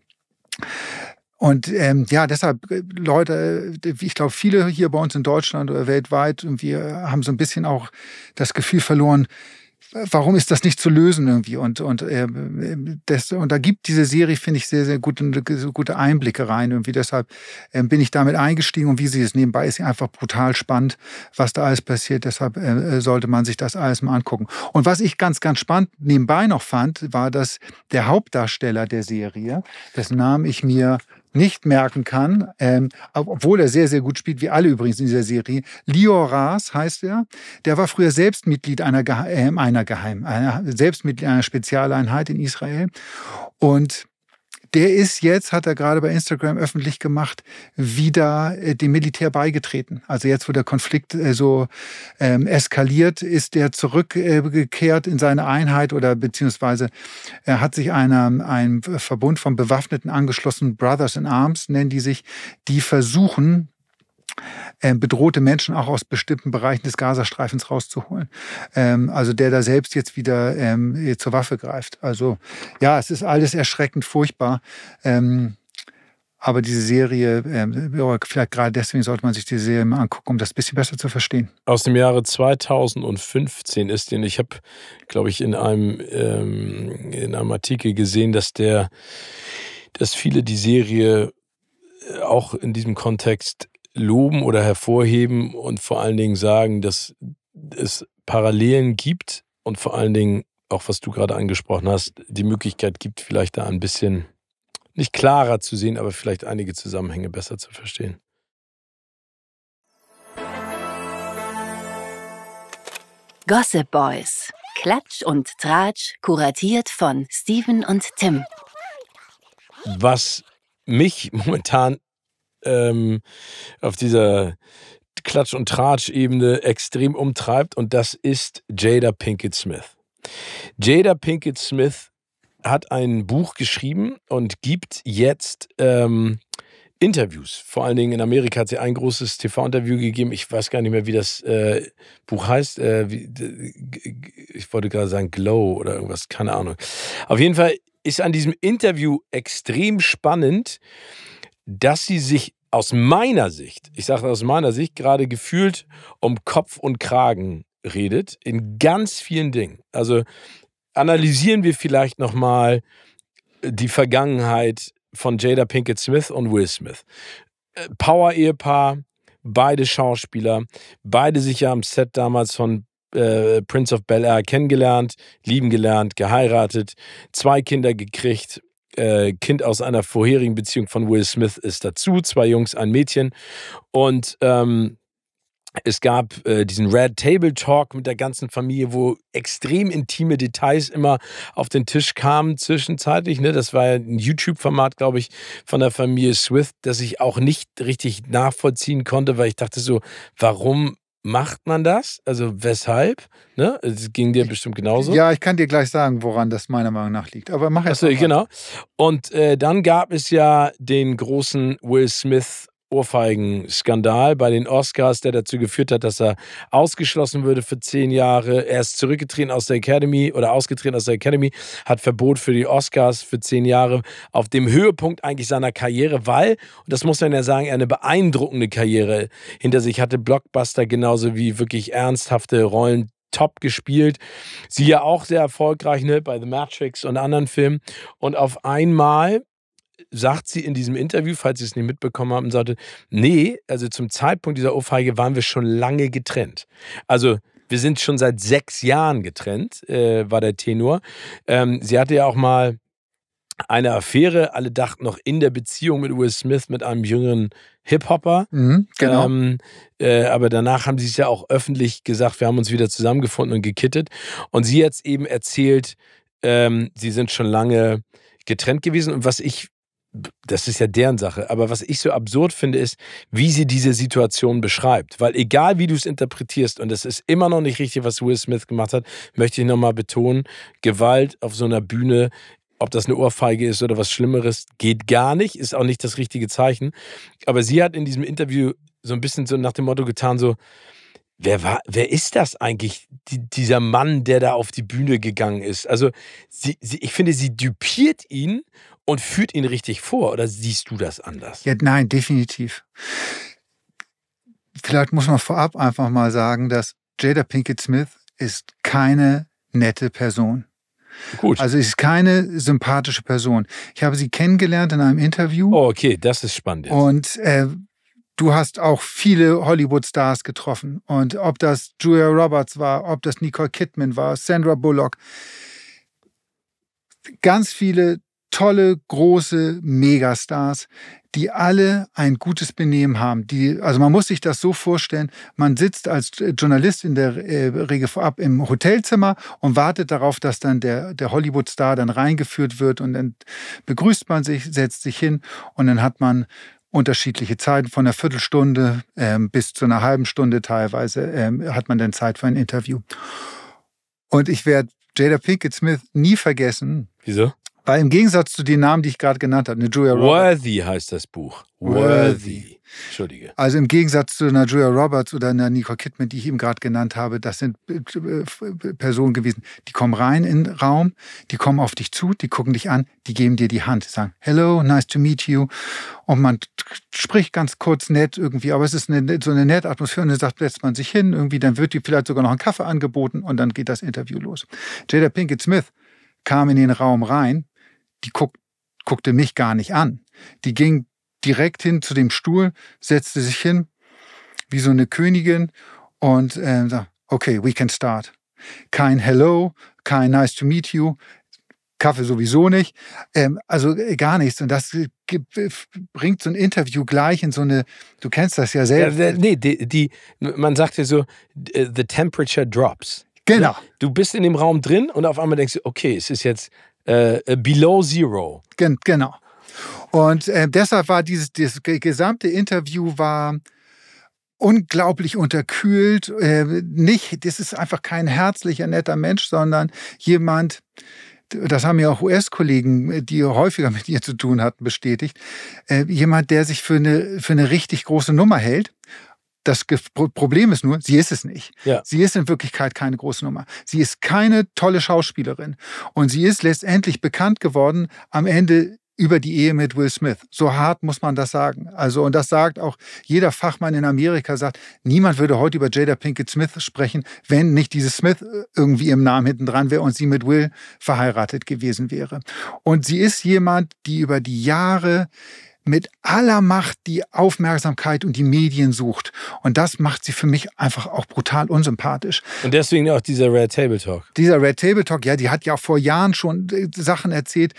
und ähm, ja, deshalb, äh, Leute, äh, ich glaube, viele hier bei uns in Deutschland oder weltweit, wir haben so ein bisschen auch das Gefühl verloren, warum ist das nicht zu lösen irgendwie? Und, und, äh, das, und da gibt diese Serie, finde ich, sehr, sehr gute, äh, gute Einblicke rein. Irgendwie deshalb äh, bin ich damit eingestiegen und wie sie es nebenbei ist, einfach brutal spannend, was da alles passiert. Deshalb äh, sollte man sich das alles mal angucken. Und was ich ganz, ganz spannend nebenbei noch fand, war, dass der Hauptdarsteller der Serie, das nahm ich mir nicht merken kann, ähm, obwohl er sehr, sehr gut spielt, wie alle übrigens in dieser Serie. Lior Lioras heißt er. Der war früher selbst Mitglied einer, Geheim, äh, einer Geheim, einer, selbst Mitglied einer Spezialeinheit in Israel. Und der ist jetzt, hat er gerade bei Instagram öffentlich gemacht, wieder äh, dem Militär beigetreten. Also jetzt, wo der Konflikt äh, so ähm, eskaliert, ist der zurückgekehrt in seine Einheit oder beziehungsweise er äh, hat sich einer, einem Verbund von Bewaffneten angeschlossen, Brothers in Arms nennen die sich, die versuchen, ähm, bedrohte Menschen auch aus bestimmten Bereichen des Gazastreifens rauszuholen. Ähm, also der da selbst jetzt wieder ähm, zur Waffe greift. Also ja, es ist alles erschreckend furchtbar. aber diese Serie, vielleicht gerade deswegen sollte man sich diese Serie mal angucken, um das ein bisschen besser zu verstehen. Aus dem Jahre 2015 ist den, ich habe, glaube ich, in einem, in einem Artikel gesehen, dass der, dass viele die Serie äh, auch in diesem Kontext loben oder hervorheben und vor allen Dingen sagen, dass es Parallelen gibt und vor allen Dingen auch, was du gerade angesprochen hast, die Möglichkeit gibt, vielleicht da ein bisschen nicht klarer zu sehen, aber vielleicht einige Zusammenhänge besser zu verstehen. Gossip Boys. Klatsch und Tratsch, kuratiert von Steven und Tim. Was mich *laughs* momentan ähm, auf dieser Klatsch- und Tratsch-Ebene extrem umtreibt und das ist Jada Pinkett Smith. Jada Pinkett Smith hat ein Buch geschrieben und gibt jetzt ähm, Interviews. Vor allen Dingen in Amerika hat sie ein großes TV-Interview gegeben. Ich weiß gar nicht mehr, wie das äh, Buch heißt. Äh, wie, ich wollte gerade sagen Glow oder irgendwas, keine Ahnung. Auf jeden Fall ist an diesem Interview extrem spannend, dass sie sich aus meiner Sicht, ich sage aus meiner Sicht, gerade gefühlt um Kopf und Kragen redet in ganz vielen Dingen. Also analysieren wir vielleicht nochmal äh, die Vergangenheit von Jada Pinkett Smith und Will Smith. Äh, Power-Ehepaar, beide Schauspieler, beide sich ja am Set damals von äh, Prince of Bel Air kennengelernt, lieben gelernt, geheiratet, zwei Kinder gekriegt, äh, Kind aus einer vorherigen Beziehung von Will Smith ist dazu, zwei Jungs, ein Mädchen. Und ähm, es gab äh, diesen Red Table Talk mit der ganzen Familie, wo extrem intime Details immer auf den Tisch kamen zwischenzeitlich. Ne? Das war ein YouTube-Format, glaube ich, von der Familie Swift, das ich auch nicht richtig nachvollziehen konnte, weil ich dachte so, warum macht man das? Also weshalb? Ne? Es ging dir bestimmt genauso. Ja, ich kann dir gleich sagen, woran das meiner Meinung nach liegt. Aber mach jetzt. Achso, genau. Und äh, dann gab es ja den großen Will Smith Ohrfeigen-Skandal bei den Oscars, der dazu geführt hat, dass er ausgeschlossen würde für zehn Jahre. Er ist zurückgetreten aus der Academy oder ausgetreten aus der Academy, hat Verbot für die Oscars für zehn Jahre auf dem Höhepunkt eigentlich seiner Karriere, weil, und das muss man ja sagen, er eine beeindruckende Karriere hinter sich hatte. Blockbuster genauso wie wirklich ernsthafte Rollen, top gespielt. Sie ja auch sehr erfolgreich ne, bei The Matrix und anderen Filmen. Und auf einmal sagt sie in diesem Interview, falls Sie es nicht mitbekommen haben, sagte, nee, also zum Zeitpunkt dieser Ohrfeige waren wir schon lange getrennt. Also wir sind schon seit sechs Jahren getrennt, äh, war der Tenor. Ähm, sie hatte ja auch mal eine Affäre, alle dachten noch in der Beziehung mit Will Smith mit einem jüngeren Hip-Hopper. Mhm, genau. Ähm, äh, aber danach haben sie es ja auch öffentlich gesagt, wir haben uns wieder zusammengefunden und gekittet. Und sie hat es eben erzählt, ähm, sie sind schon lange getrennt gewesen. Und was ich das ist ja deren Sache. Aber was ich so absurd finde, ist, wie sie diese Situation beschreibt. Weil egal, wie du es interpretierst, und das ist immer noch nicht richtig, was Will Smith gemacht hat, möchte ich nochmal betonen, Gewalt auf so einer Bühne, ob das eine Ohrfeige ist oder was Schlimmeres, geht gar nicht, ist auch nicht das richtige Zeichen. Aber sie hat in diesem Interview so ein bisschen so nach dem Motto getan, so, wer war, wer ist das eigentlich, die, dieser Mann, der da auf die Bühne gegangen ist? Also, sie, sie, ich finde, sie düpiert ihn und führt ihn richtig vor oder siehst du das anders? Ja, nein, definitiv. Vielleicht muss man vorab einfach mal sagen, dass Jada Pinkett Smith ist keine nette Person. Gut. Also ist keine sympathische Person. Ich habe sie kennengelernt in einem Interview. Oh, okay, das ist spannend. Jetzt. Und äh, du hast auch viele Hollywood-Stars getroffen. Und ob das Julia Roberts war, ob das Nicole Kidman war, Sandra Bullock, ganz viele tolle, große Megastars, die alle ein gutes Benehmen haben. Die, also man muss sich das so vorstellen, man sitzt als Journalist in der äh, Regel vorab im Hotelzimmer und wartet darauf, dass dann der, der Hollywood-Star dann reingeführt wird und dann begrüßt man sich, setzt sich hin und dann hat man unterschiedliche Zeiten, von einer Viertelstunde ähm, bis zu einer halben Stunde teilweise ähm, hat man dann Zeit für ein Interview. Und ich werde Jada Pinkett Smith nie vergessen. Wieso? Weil im Gegensatz zu den Namen, die ich gerade genannt habe, eine Julia Roberts. Worthy heißt das Buch. Worthy. Entschuldige. Also im Gegensatz zu einer Julia Roberts oder einer Nicole Kidman, die ich eben gerade genannt habe, das sind äh, äh, Personen gewesen, die kommen rein in den Raum, die kommen auf dich zu, die gucken dich an, die geben dir die Hand, sagen Hello, nice to meet you. Und man spricht ganz kurz nett irgendwie, aber es ist eine, so eine nette Atmosphäre und dann sagt, setzt man sich hin irgendwie, dann wird dir vielleicht sogar noch ein Kaffee angeboten und dann geht das Interview los. Jada Pinkett Smith kam in den Raum rein die guck, guckte mich gar nicht an. Die ging direkt hin zu dem Stuhl, setzte sich hin, wie so eine Königin und äh, sagte, okay, we can start. Kein Hello, kein Nice to meet you, Kaffee sowieso nicht, ähm, also äh, gar nichts. Und das bringt so ein Interview gleich in so eine, du kennst das ja selbst. Ja, nee, die, die, man sagt ja so, äh, the temperature drops. Genau. Du bist in dem Raum drin und auf einmal denkst du, okay, es ist jetzt äh, äh, Below Zero. Gen genau. Und äh, deshalb war dieses, dieses gesamte Interview war unglaublich unterkühlt. Äh, nicht, das ist einfach kein herzlicher, netter Mensch, sondern jemand, das haben ja auch US-Kollegen, die häufiger mit ihr zu tun hatten, bestätigt. Äh, jemand, der sich für eine, für eine richtig große Nummer hält, das Problem ist nur, sie ist es nicht. Ja. Sie ist in Wirklichkeit keine große Nummer. Sie ist keine tolle Schauspielerin. Und sie ist letztendlich bekannt geworden am Ende über die Ehe mit Will Smith. So hart muss man das sagen. Also, und das sagt auch jeder Fachmann in Amerika, sagt, niemand würde heute über Jada Pinkett Smith sprechen, wenn nicht diese Smith äh, irgendwie im Namen hinten dran wäre und sie mit Will verheiratet gewesen wäre. Und sie ist jemand, die über die Jahre mit aller Macht die Aufmerksamkeit und die Medien sucht. Und das macht sie für mich einfach auch brutal unsympathisch. Und deswegen auch dieser Red Table Talk. Dieser Red Table Talk, ja, die hat ja auch vor Jahren schon äh, Sachen erzählt.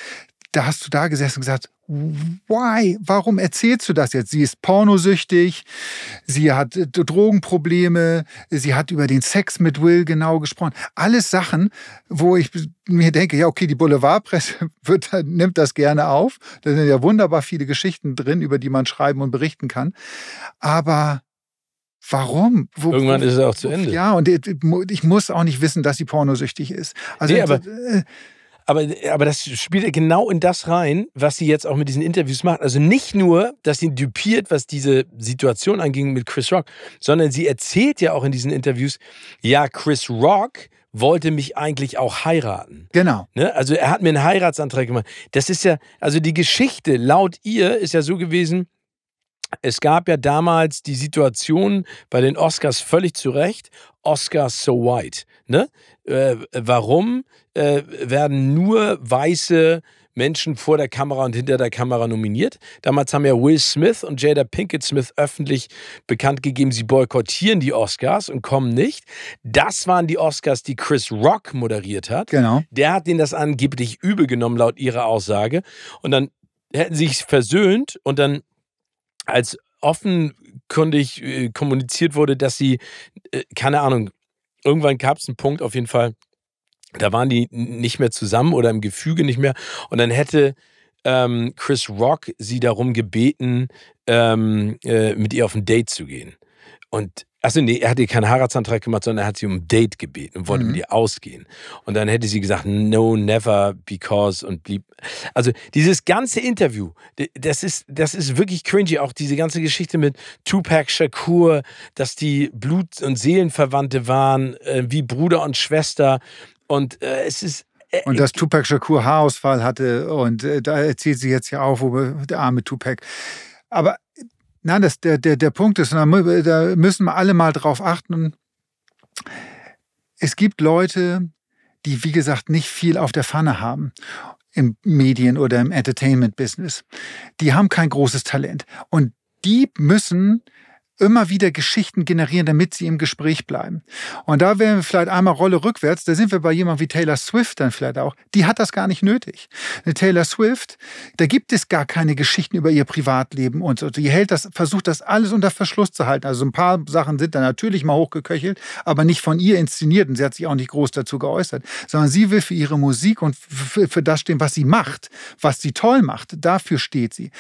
Da hast du da gesessen und gesagt, why? Warum erzählst du das jetzt? Sie ist pornosüchtig, sie hat äh, Drogenprobleme, sie hat über den Sex mit Will genau gesprochen. Alles Sachen, wo ich mir denke, ja, okay, die Boulevardpresse *laughs* wird, nimmt das gerne auf. Da sind ja wunderbar viele Geschichten drin, über die man schreiben und berichten kann. Aber Warum? Wo, Irgendwann ist es auch zu Ende. Ja, und äh, ich muss auch nicht wissen, dass sie pornosüchtig ist. Also, nee, aber, äh, aber, aber das spielt ja genau in das rein, was sie jetzt auch mit diesen Interviews macht. Also nicht nur, dass sie dupiert, was diese Situation anging mit Chris Rock, sondern sie erzählt ja auch in diesen Interviews, ja, Chris Rock wollte mich eigentlich auch heiraten. Genau. Ne? Also er hat mir einen Heiratsantrag gemacht. Das ist ja, also die Geschichte laut ihr ist ja so gewesen, es gab ja damals die Situation bei den Oscars völlig zu Recht, Oscars so white. Ne? äh, warum äh, werden nur weiße Menschen vor der Kamera und hinter der Kamera nominiert. Damals haben ja Will Smith und Jada Pinkett Smith öffentlich bekannt gegeben, sie boykottieren die Oscars und kommen nicht. Das waren die Oscars, die Chris Rock moderiert hat. Genau. Der hat ihnen das angeblich übel genommen, laut ihrer Aussage. Und dann hätten sie sich versöhnt und dann als offenkundig äh, kommuniziert wurde, dass sie, äh, keine Ahnung, irgendwann gab es einen Punkt auf jeden Fall, da waren die nicht mehr zusammen oder im Gefüge nicht mehr. Und dann hätte ähm, Chris Rock sie darum gebeten, ähm, äh, mit ihr auf ein Date zu gehen. Und Achso, nee, er hat ihr keinen Heiratsantrag gemacht, sondern er hat sie um ein Date gebeten und wollte mhm. mit ihr ausgehen. Und dann hätte sie gesagt, no, never, because und blieb. Also dieses ganze Interview, das ist, das ist wirklich cringy. Auch diese ganze Geschichte mit Tupac Shakur, dass die Blut- und Seelenverwandte waren, äh, wie Bruder und Schwester. Und äh, es ist äh, und dass Tupac Shakur Haarausfall hatte und äh, da erzählt sie jetzt ja auch, wo der arme Tupac. Aber Nein, das, der, der, der Punkt ist, da müssen wir alle mal drauf achten. Es gibt Leute, die, wie gesagt, nicht viel auf der Pfanne haben im Medien- oder im Entertainment-Business. Die haben kein großes Talent. Und die müssen immer wieder Geschichten generieren, damit sie im Gespräch bleiben. Und da wären wir vielleicht einmal Rolle rückwärts, da sind wir bei jemandem wie Taylor Swift dann vielleicht auch, die hat das gar nicht nötig. Eine Taylor Swift, da gibt es gar keine Geschichten über ihr Privatleben und so. Die hält das, versucht das alles unter Verschluss zu halten. Also ein paar Sachen sind da natürlich mal hochgeköchelt, aber nicht von ihr inszeniert und sie hat sich auch nicht groß dazu geäußert, sondern sie will für ihre Musik und für das stehen, was sie macht, was sie toll macht. Dafür steht sie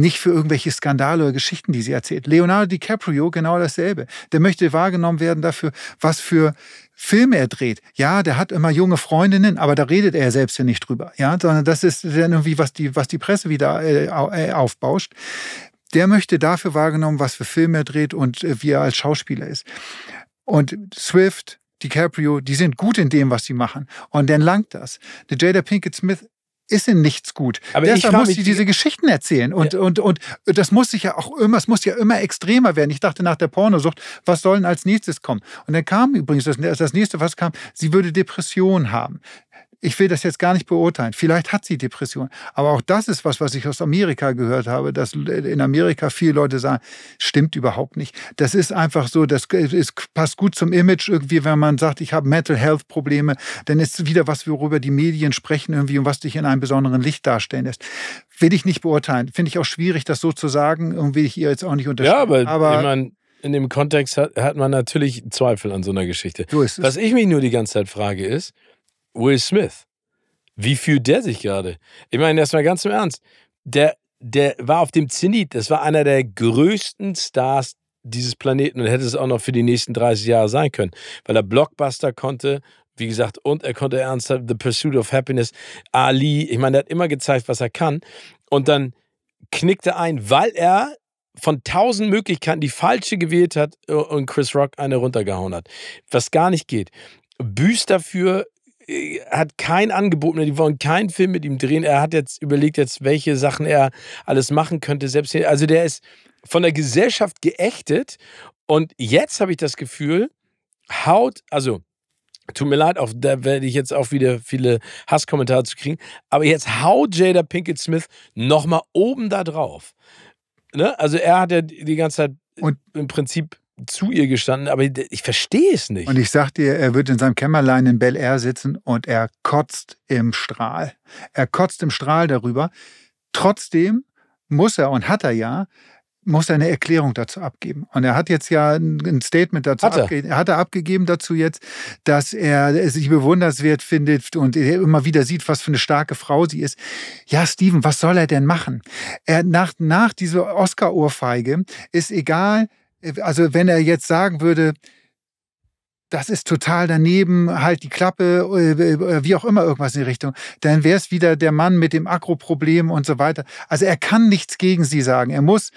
nicht für irgendwelche Skandale oder Geschichten, die sie erzählt. Leonardo DiCaprio genau dasselbe. Der möchte wahrgenommen werden dafür, was für Filme er dreht. Ja, der hat immer junge Freundinnen, aber da redet er selbst ja nicht drüber. Ja, sondern das ist dann irgendwie, was die, was die Presse wieder äh, äh aufbauscht. Der möchte dafür wahrgenommen, was für Filme er dreht und äh, wie er als Schauspieler ist. Und Swift, DiCaprio, die sind gut in dem, was sie machen. Und dann langt das. Der Jada Pinkett Smith ist in nichts gut. Aber Deshalb muss sie diese Geschichten erzählen. Und, ja. und, und das muss sich ja auch immer, es muss ja immer extremer werden. Ich dachte nach der Pornosucht, was soll denn als nächstes kommen? Und dann kam übrigens das, das nächste, was kam, sie würde Depression haben. Ich will das jetzt gar nicht beurteilen. Vielleicht hat sie Depression. Aber auch das ist was, was ich aus Amerika gehört habe, dass in Amerika viele Leute sagen, stimmt überhaupt nicht. Das ist einfach so, das ist, passt gut zum Image irgendwie, wenn man sagt, ich habe Mental Health Probleme, dann ist wieder was, worüber die Medien sprechen irgendwie und was dich in einem besonderen Licht darstellen lässt. Will ich nicht beurteilen. Finde ich auch schwierig, das so zu sagen. Und will ich ihr jetzt auch nicht unterschreiben. Ja, aber, aber in dem Kontext hat, hat man natürlich Zweifel an so einer Geschichte. So was ich mich nur die ganze Zeit frage ist, Will Smith. Wie fühlt der sich gerade? Ich meine, erstmal ganz im Ernst. Der, der war auf dem Zenit. Das war einer der größten Stars dieses Planeten und hätte es auch noch für die nächsten 30 Jahre sein können, weil er Blockbuster konnte, wie gesagt, und er konnte ernsthaft The Pursuit of Happiness, Ali, ich meine, er hat immer gezeigt, was er kann. Und dann knickte ein, weil er von tausend Möglichkeiten die falsche gewählt hat äh, und Chris Rock eine runtergehauen hat, was gar nicht geht. Büßt dafür äh, hat kein Angebot mehr, die wollen keinen Film mit ihm drehen. Er hat jetzt überlegt, jetzt welche Sachen er alles machen könnte. Selbst also der ist von der Gesellschaft geächtet und jetzt habe ich das Gefühl, haut also Tut mir leid, auch da werde ich jetzt auch wieder viele Hasskommentare zu kriegen. Aber jetzt haut Jada Pinkett Smith nochmal oben da drauf. Ne? Also er hat ja die ganze Zeit und im Prinzip zu ihr gestanden, aber ich verstehe es nicht. Und ich sagte dir, er wird in seinem Kämmerlein in Bel Air sitzen und er kotzt im Strahl. Er kotzt im Strahl darüber. Trotzdem muss er und hat er ja muss er eine Erklärung dazu abgeben. Und er hat jetzt ja ein Statement dazu hat er. abgegeben, hat er abgegeben dazu jetzt, dass er sich bewunderswert findet und immer wieder sieht, was für eine starke Frau sie ist. Ja, Steven, was soll er denn machen? Er nach, nach dieser Oscar-Ohrfeige ist egal, also wenn er jetzt sagen würde, das ist total daneben, halt die Klappe, äh, wie auch immer irgendwas in die Richtung, dann wäre es wieder der Mann mit dem Akroproblem und so weiter. Also er kann nichts gegen sie sagen. Er muss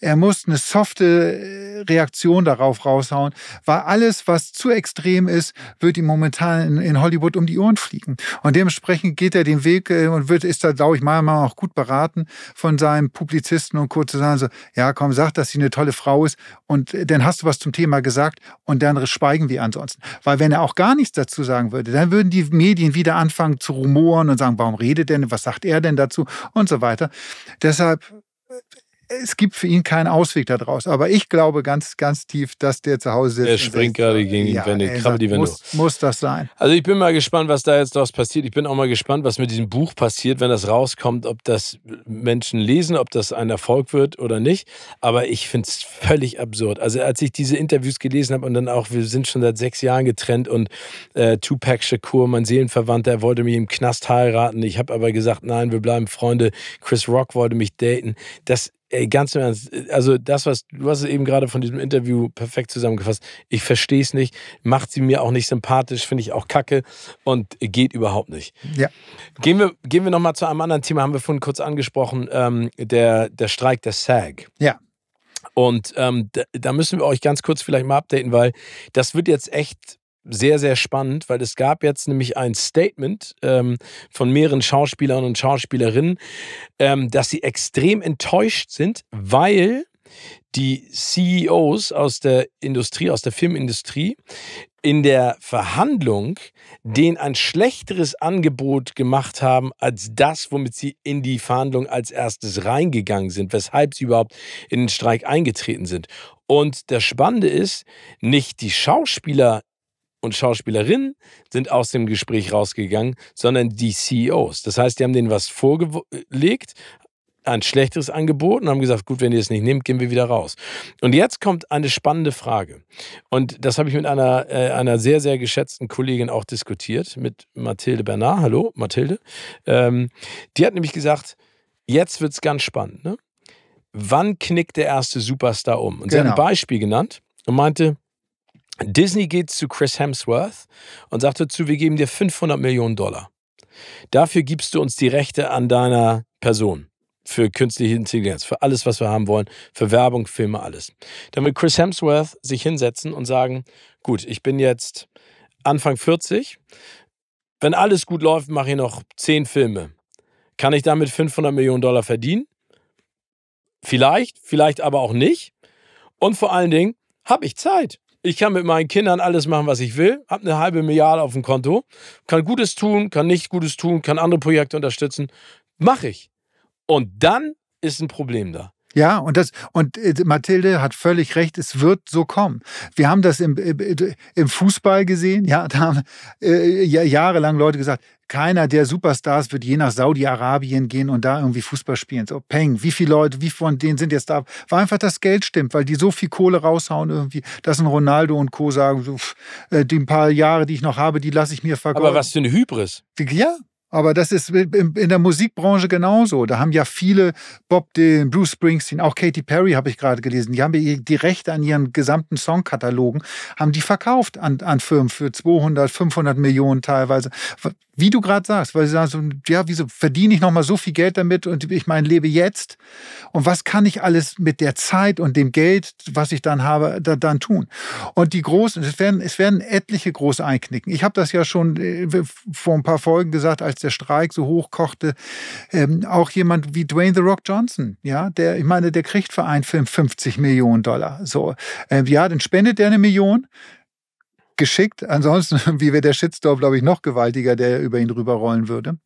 er muss eine softe äh, Reaktion darauf raushauen, weil alles, was zu extrem ist, wird ihm momentan in, Hollywood um die Ohren fliegen. Und dementsprechend geht er den Weg äh, und wird, ist da, glaube ich, manchmal auch gut beraten von seinem Publizisten und Co. zu sagen, so, ja, komm, sag, dass sie eine tolle Frau ist und äh, dann hast du was zum Thema gesagt und dann schweigen wir ansonsten. Weil wenn er auch gar nichts dazu sagen würde, dann würden die Medien wieder anfangen zu rumoren und sagen, warum redet denn, was sagt er denn dazu und so weiter. Deshalb es gibt für ihn keinen Ausweg daraus. Aber ich glaube ganz, ganz tief, dass der zu Hause sitzt. Er springt gerade gegen die Wände, krabbelt die Wände. Muss, muss, das sein. Also ich bin mal gespannt, was da jetzt draus passiert. Ich bin auch mal gespannt, was mit diesem Buch passiert, wenn das rauskommt, ob das Menschen lesen, ob das ein Erfolg wird oder nicht. Aber ich finde es völlig absurd. Also als ich diese Interviews gelesen habe und dann auch, wir sind schon seit sechs Jahren getrennt und äh, Tupac Shakur, mein Seelenverwandter, wollte mich im Knast heiraten. Ich habe aber gesagt, nein, wir bleiben Freunde. Chris Rock wollte mich daten. Das Ey, ganz im Ernst, äh, also das, was du hast es eben gerade von diesem Interview perfekt zusammengefasst. Ich verstehe es nicht, macht sie mir auch nicht sympathisch, finde ich auch kacke und geht überhaupt nicht. Ja. Gehen wir, gehen wir nochmal zu einem anderen Thema, haben wir vorhin kurz angesprochen, ähm, der, der Streik der SAG. Ja. Und ähm, da, da müssen wir euch ganz kurz vielleicht mal updaten, weil das wird jetzt echt sehr, sehr spannend, weil es gab jetzt nämlich ein Statement ähm, von mehreren Schauspielern und Schauspielerinnen, ähm, dass sie extrem enttäuscht sind, weil die CEOs aus der Industrie, aus der Filmindustrie, in der Verhandlung denen ein schlechteres Angebot gemacht haben als das, womit sie in die Verhandlung als erstes reingegangen sind, weshalb sie überhaupt in den Streik eingetreten sind. Und das Spannende ist, nicht die Schauspieler und Schauspielerinnen sind aus dem Gespräch rausgegangen, sondern die CEOs. Das heißt, die haben denen was vorgelegt, ein schlechteres Angebot und haben gesagt, gut, wenn ihr es nicht nehmt, gehen wir wieder raus. Und jetzt kommt eine spannende Frage. Und das habe ich mit einer, äh, einer sehr, sehr geschätzten Kollegin auch diskutiert, mit Mathilde Bernard. Hallo, Mathilde. Ähm, die hat nämlich gesagt, jetzt wird es ganz spannend. Ne? Wann knickt der erste Superstar um? Und genau. sie hat ein genau. Beispiel genannt und meinte, Disney geht zu Chris Hemsworth und sagt dazu, wir geben dir 500 Millionen Dollar. Dafür gibst du uns die Rechte an deiner Person für künstliche Intelligenz, für alles, was wir haben wollen, für Werbung, Filme, alles. Dann wird Chris Hemsworth sich hinsetzen und sagen, gut, ich bin jetzt Anfang 40, wenn alles gut läuft, mache ich noch 10 Filme. Kann ich damit 500 Millionen Dollar verdienen? Vielleicht, vielleicht aber auch nicht. Und vor allen Dingen, habe ich Zeit? ich kann mit meinen Kindern alles machen, was ich will, habe eine halbe Milliarde auf dem Konto, kann Gutes tun, kann nicht Gutes tun, kann andere Projekte unterstützen, mache ich. Und dann ist ein Problem da. Ja, und das und äh, Mathilde hat völlig recht, es wird so kommen. Wir haben das im, äh, im Fußball gesehen, ja, da haben äh, jahrelang Leute gesagt, keiner der Superstars wird je nach Saudi-Arabien gehen und da irgendwie Fußball spielen. So, peng, wie viele Leute, wie von denen sind jetzt da? Weil einfach das Geld stimmt, weil die so viel Kohle raushauen irgendwie, dass ein Ronaldo und Co. sagen, pff, äh, die paar Jahre, die ich noch habe, die lasse ich mir vergeuden. Aber was für eine Hybris. Ja, aber das ist in der Musikbranche genauso. Da haben ja viele Bob Dylan, Bruce Springsteen, auch Katy Perry habe ich gerade gelesen. Die haben die Rechte an ihren gesamten Songkatalogen, haben die verkauft an, an Firmen für 200, 500 Millionen teilweise. Wie du gerade sagst, weil sie sagen so, ja, wieso verdiene ich nochmal so viel Geld damit und ich meine, lebe jetzt. Und was kann ich alles mit der Zeit und dem Geld, was ich dann habe, da, dann tun? Und die großen, es werden, es werden etliche groß einknicken. Ich habe das ja schon äh, vor ein paar Folgen gesagt, als der Streik so hochkochte. Ähm, auch jemand wie Dwayne The Rock Johnson, ja, der, ich meine, der kriegt für einen Film 50 Millionen Dollar. So, ähm, ja, dann spendet der eine Million, geschickt. Ansonsten *laughs* wie wäre der Shitstorm, glaube ich, noch gewaltiger, der über ihn rüberrollen würde.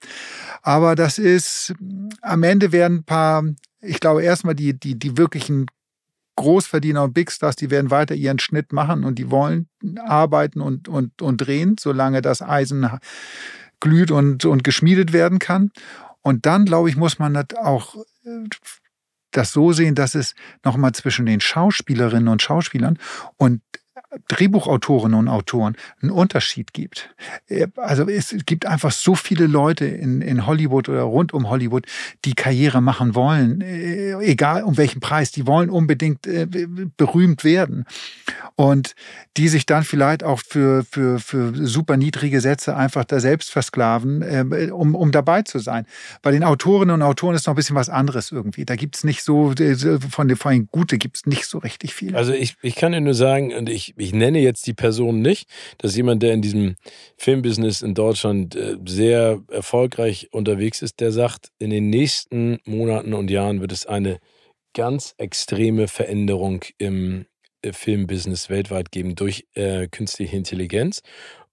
Aber das ist, am Ende werden ein paar, ich glaube, erstmal die, die, die wirklichen Großverdiener und Big Stars, die werden weiter ihren Schnitt machen und die wollen arbeiten und, und, und drehen, solange das Eisen glüht und, und geschmiedet werden kann. Und dann, glaube ich, muss man das auch äh, das so sehen, dass es nochmal zwischen den Schauspielerinnen und Schauspielern und Drehbuchautorinnen und Autoren einen Unterschied gibt. Äh, also es gibt einfach so viele Leute in, in Hollywood oder rund um Hollywood, die Karriere machen wollen, äh, egal um welchen Preis, die wollen unbedingt äh, berühmt werden und die sich dann vielleicht auch für, für, für super niedrige Sätze einfach da selbst versklaven, um, um dabei zu sein. Bei den Autorinnen und Autoren ist noch ein bisschen was anderes irgendwie. Da gibt es nicht so, von den, von Gute gibt es nicht so richtig viel. Also ich, ich kann dir nur sagen, und ich ich, ich nenne jetzt die Person nicht, dass jemand, der in diesem Filmbusiness in Deutschland äh, sehr erfolgreich unterwegs ist, der sagt, in den nächsten Monaten und Jahren wird es eine ganz extreme Veränderung im äh, Filmbusiness weltweit geben durch äh, künstliche Intelligenz.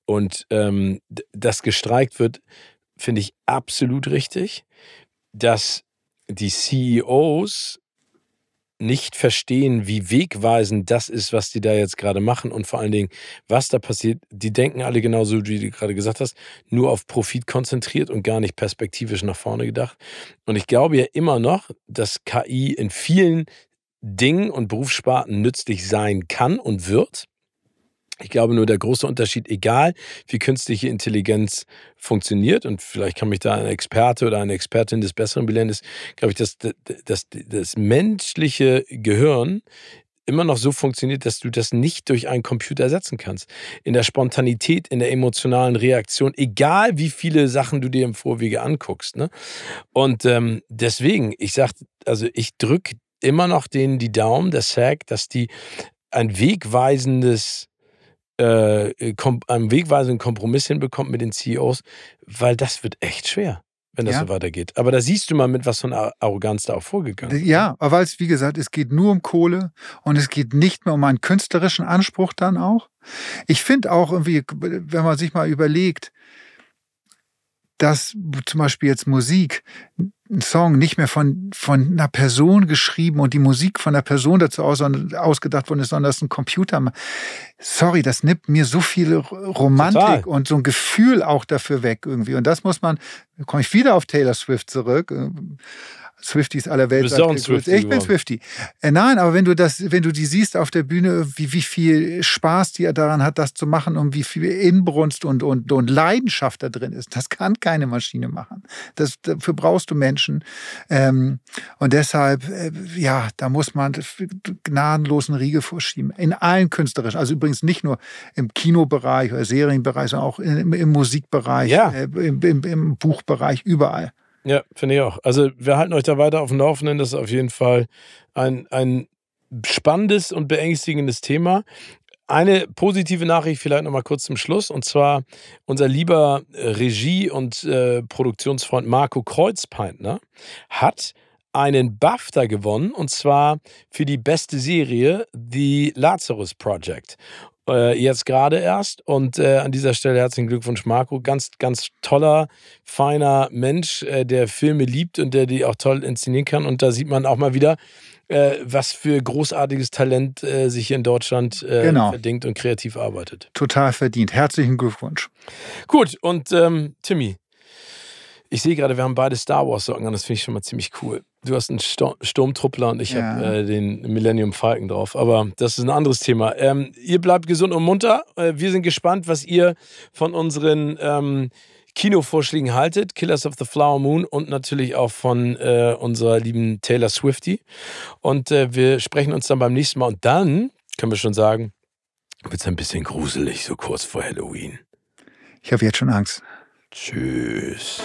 Und ähm, dass gestreikt wird, finde ich absolut richtig. Dass die CEOs nicht verstehen, wie wegweisend das ist, was die da jetzt gerade machen und vor allen Dingen, was da passiert. Die denken alle genauso, wie du gerade gesagt hast, nur auf Profit konzentriert und gar nicht perspektivisch nach vorne gedacht. Und ich glaube ja immer noch, dass KI in vielen Dingen und Berufssparten nützlich sein kann und wird. Ich glaube nur, der große Unterschied, egal wie künstliche Intelligenz funktioniert, und vielleicht kann mich da ein Experte oder eine Expertin des Besseren belehren, ist, glaube ich, dass, dass das menschliche Gehirn immer noch so funktioniert, dass du das nicht durch einen Computer ersetzen kannst. In der Spontanität, in der emotionalen Reaktion, egal wie viele Sachen du dir im Vorwege anguckst. Ne? Und ähm, deswegen, ich sage, also ich drücke immer noch denen die Daumen, der Sack, dass die ein wegweisendes äh, äh, kom einen wegweisenden Kompromiss hinbekommt mit den CEOs, weil das wird echt schwer wenn das ja. so weitergeht. Aber da siehst du mal, mit was von Arroganz da auch vorgegangen ist. Ja, ne? weil es, wie gesagt, es geht nur um Kohle und es geht nicht mehr um einen künstlerischen Anspruch dann auch. Ich finde auch irgendwie, wenn man sich mal überlegt, dass zum Beispiel jetzt Musik, ein Song nicht mehr von, von einer Person geschrieben und die Musik von einer Person dazu aus, ausgedacht worden ist, sondern dass ein Computer. Sorry, das nimmt mir so viel Romantik Total. und so ein Gefühl auch dafür weg irgendwie. Und das muss man, komme ich wieder auf Taylor Swift zurück, äh, Swifties aller Welt. Du bist auch ein Swifty ich bin Swifty. Äh, nein, aber wenn du das, wenn du die siehst auf der Bühne, wie, wie viel Spaß die daran hat, das zu machen und wie viel Inbrunst und, und, und Leidenschaft da drin ist, das kann keine Maschine machen. Das, dafür brauchst du Menschen. Ähm, und deshalb, äh, ja, da muss man gnadenlosen Riegel vorschieben. In allen künstlerischen, also übrigens nicht nur im Kinobereich oder Serienbereich, sondern auch im, im Musikbereich, ja. äh, im, im, im Buchbereich, überall. Ja, finde ich auch. Also wir halten euch da weiter auf dem Laufenden. Das ist auf jeden Fall ein, ein spannendes und beängstigendes Thema. Eine positive Nachricht vielleicht nochmal kurz zum Schluss. Und zwar unser lieber äh, Regie- und äh, Produktionsfreund Marco Kreuzpeintner hat einen BAFTA gewonnen und zwar für die beste Serie The Lazarus Project äh, jetzt gerade erst. Und äh, an dieser Stelle herzlichen Glückwunsch, Marco. Ganz, ganz toller, feiner Mensch, äh, der Filme liebt und der die auch toll inszenieren kann. Und da sieht man auch mal wieder, äh, was für großartiges Talent äh, sich hier in Deutschland äh, genau. verdingt und kreativ arbeitet. Total verdient. Herzlichen Glückwunsch. Gut, und ähm, Timmy, ich sehe gerade, wir haben beide Star Wars Socken an, das finde ich schon mal ziemlich cool. Du hast einen Sturm Sturmtruppler und ich ja. habe äh, den Millennium Falcon drauf. Aber das ist ein anderes Thema. Ähm, ihr bleibt gesund und munter. Äh, wir sind gespannt, was ihr von unseren ähm, Kinovorschlägen haltet. Killers of the Flower Moon und natürlich auch von äh, unserer lieben Taylor Swifty. Und äh, wir sprechen uns dann beim nächsten Mal. Und dann können wir schon sagen, wird es ein bisschen gruselig, so kurz vor Halloween. Ich habe jetzt schon Angst. Tschüss.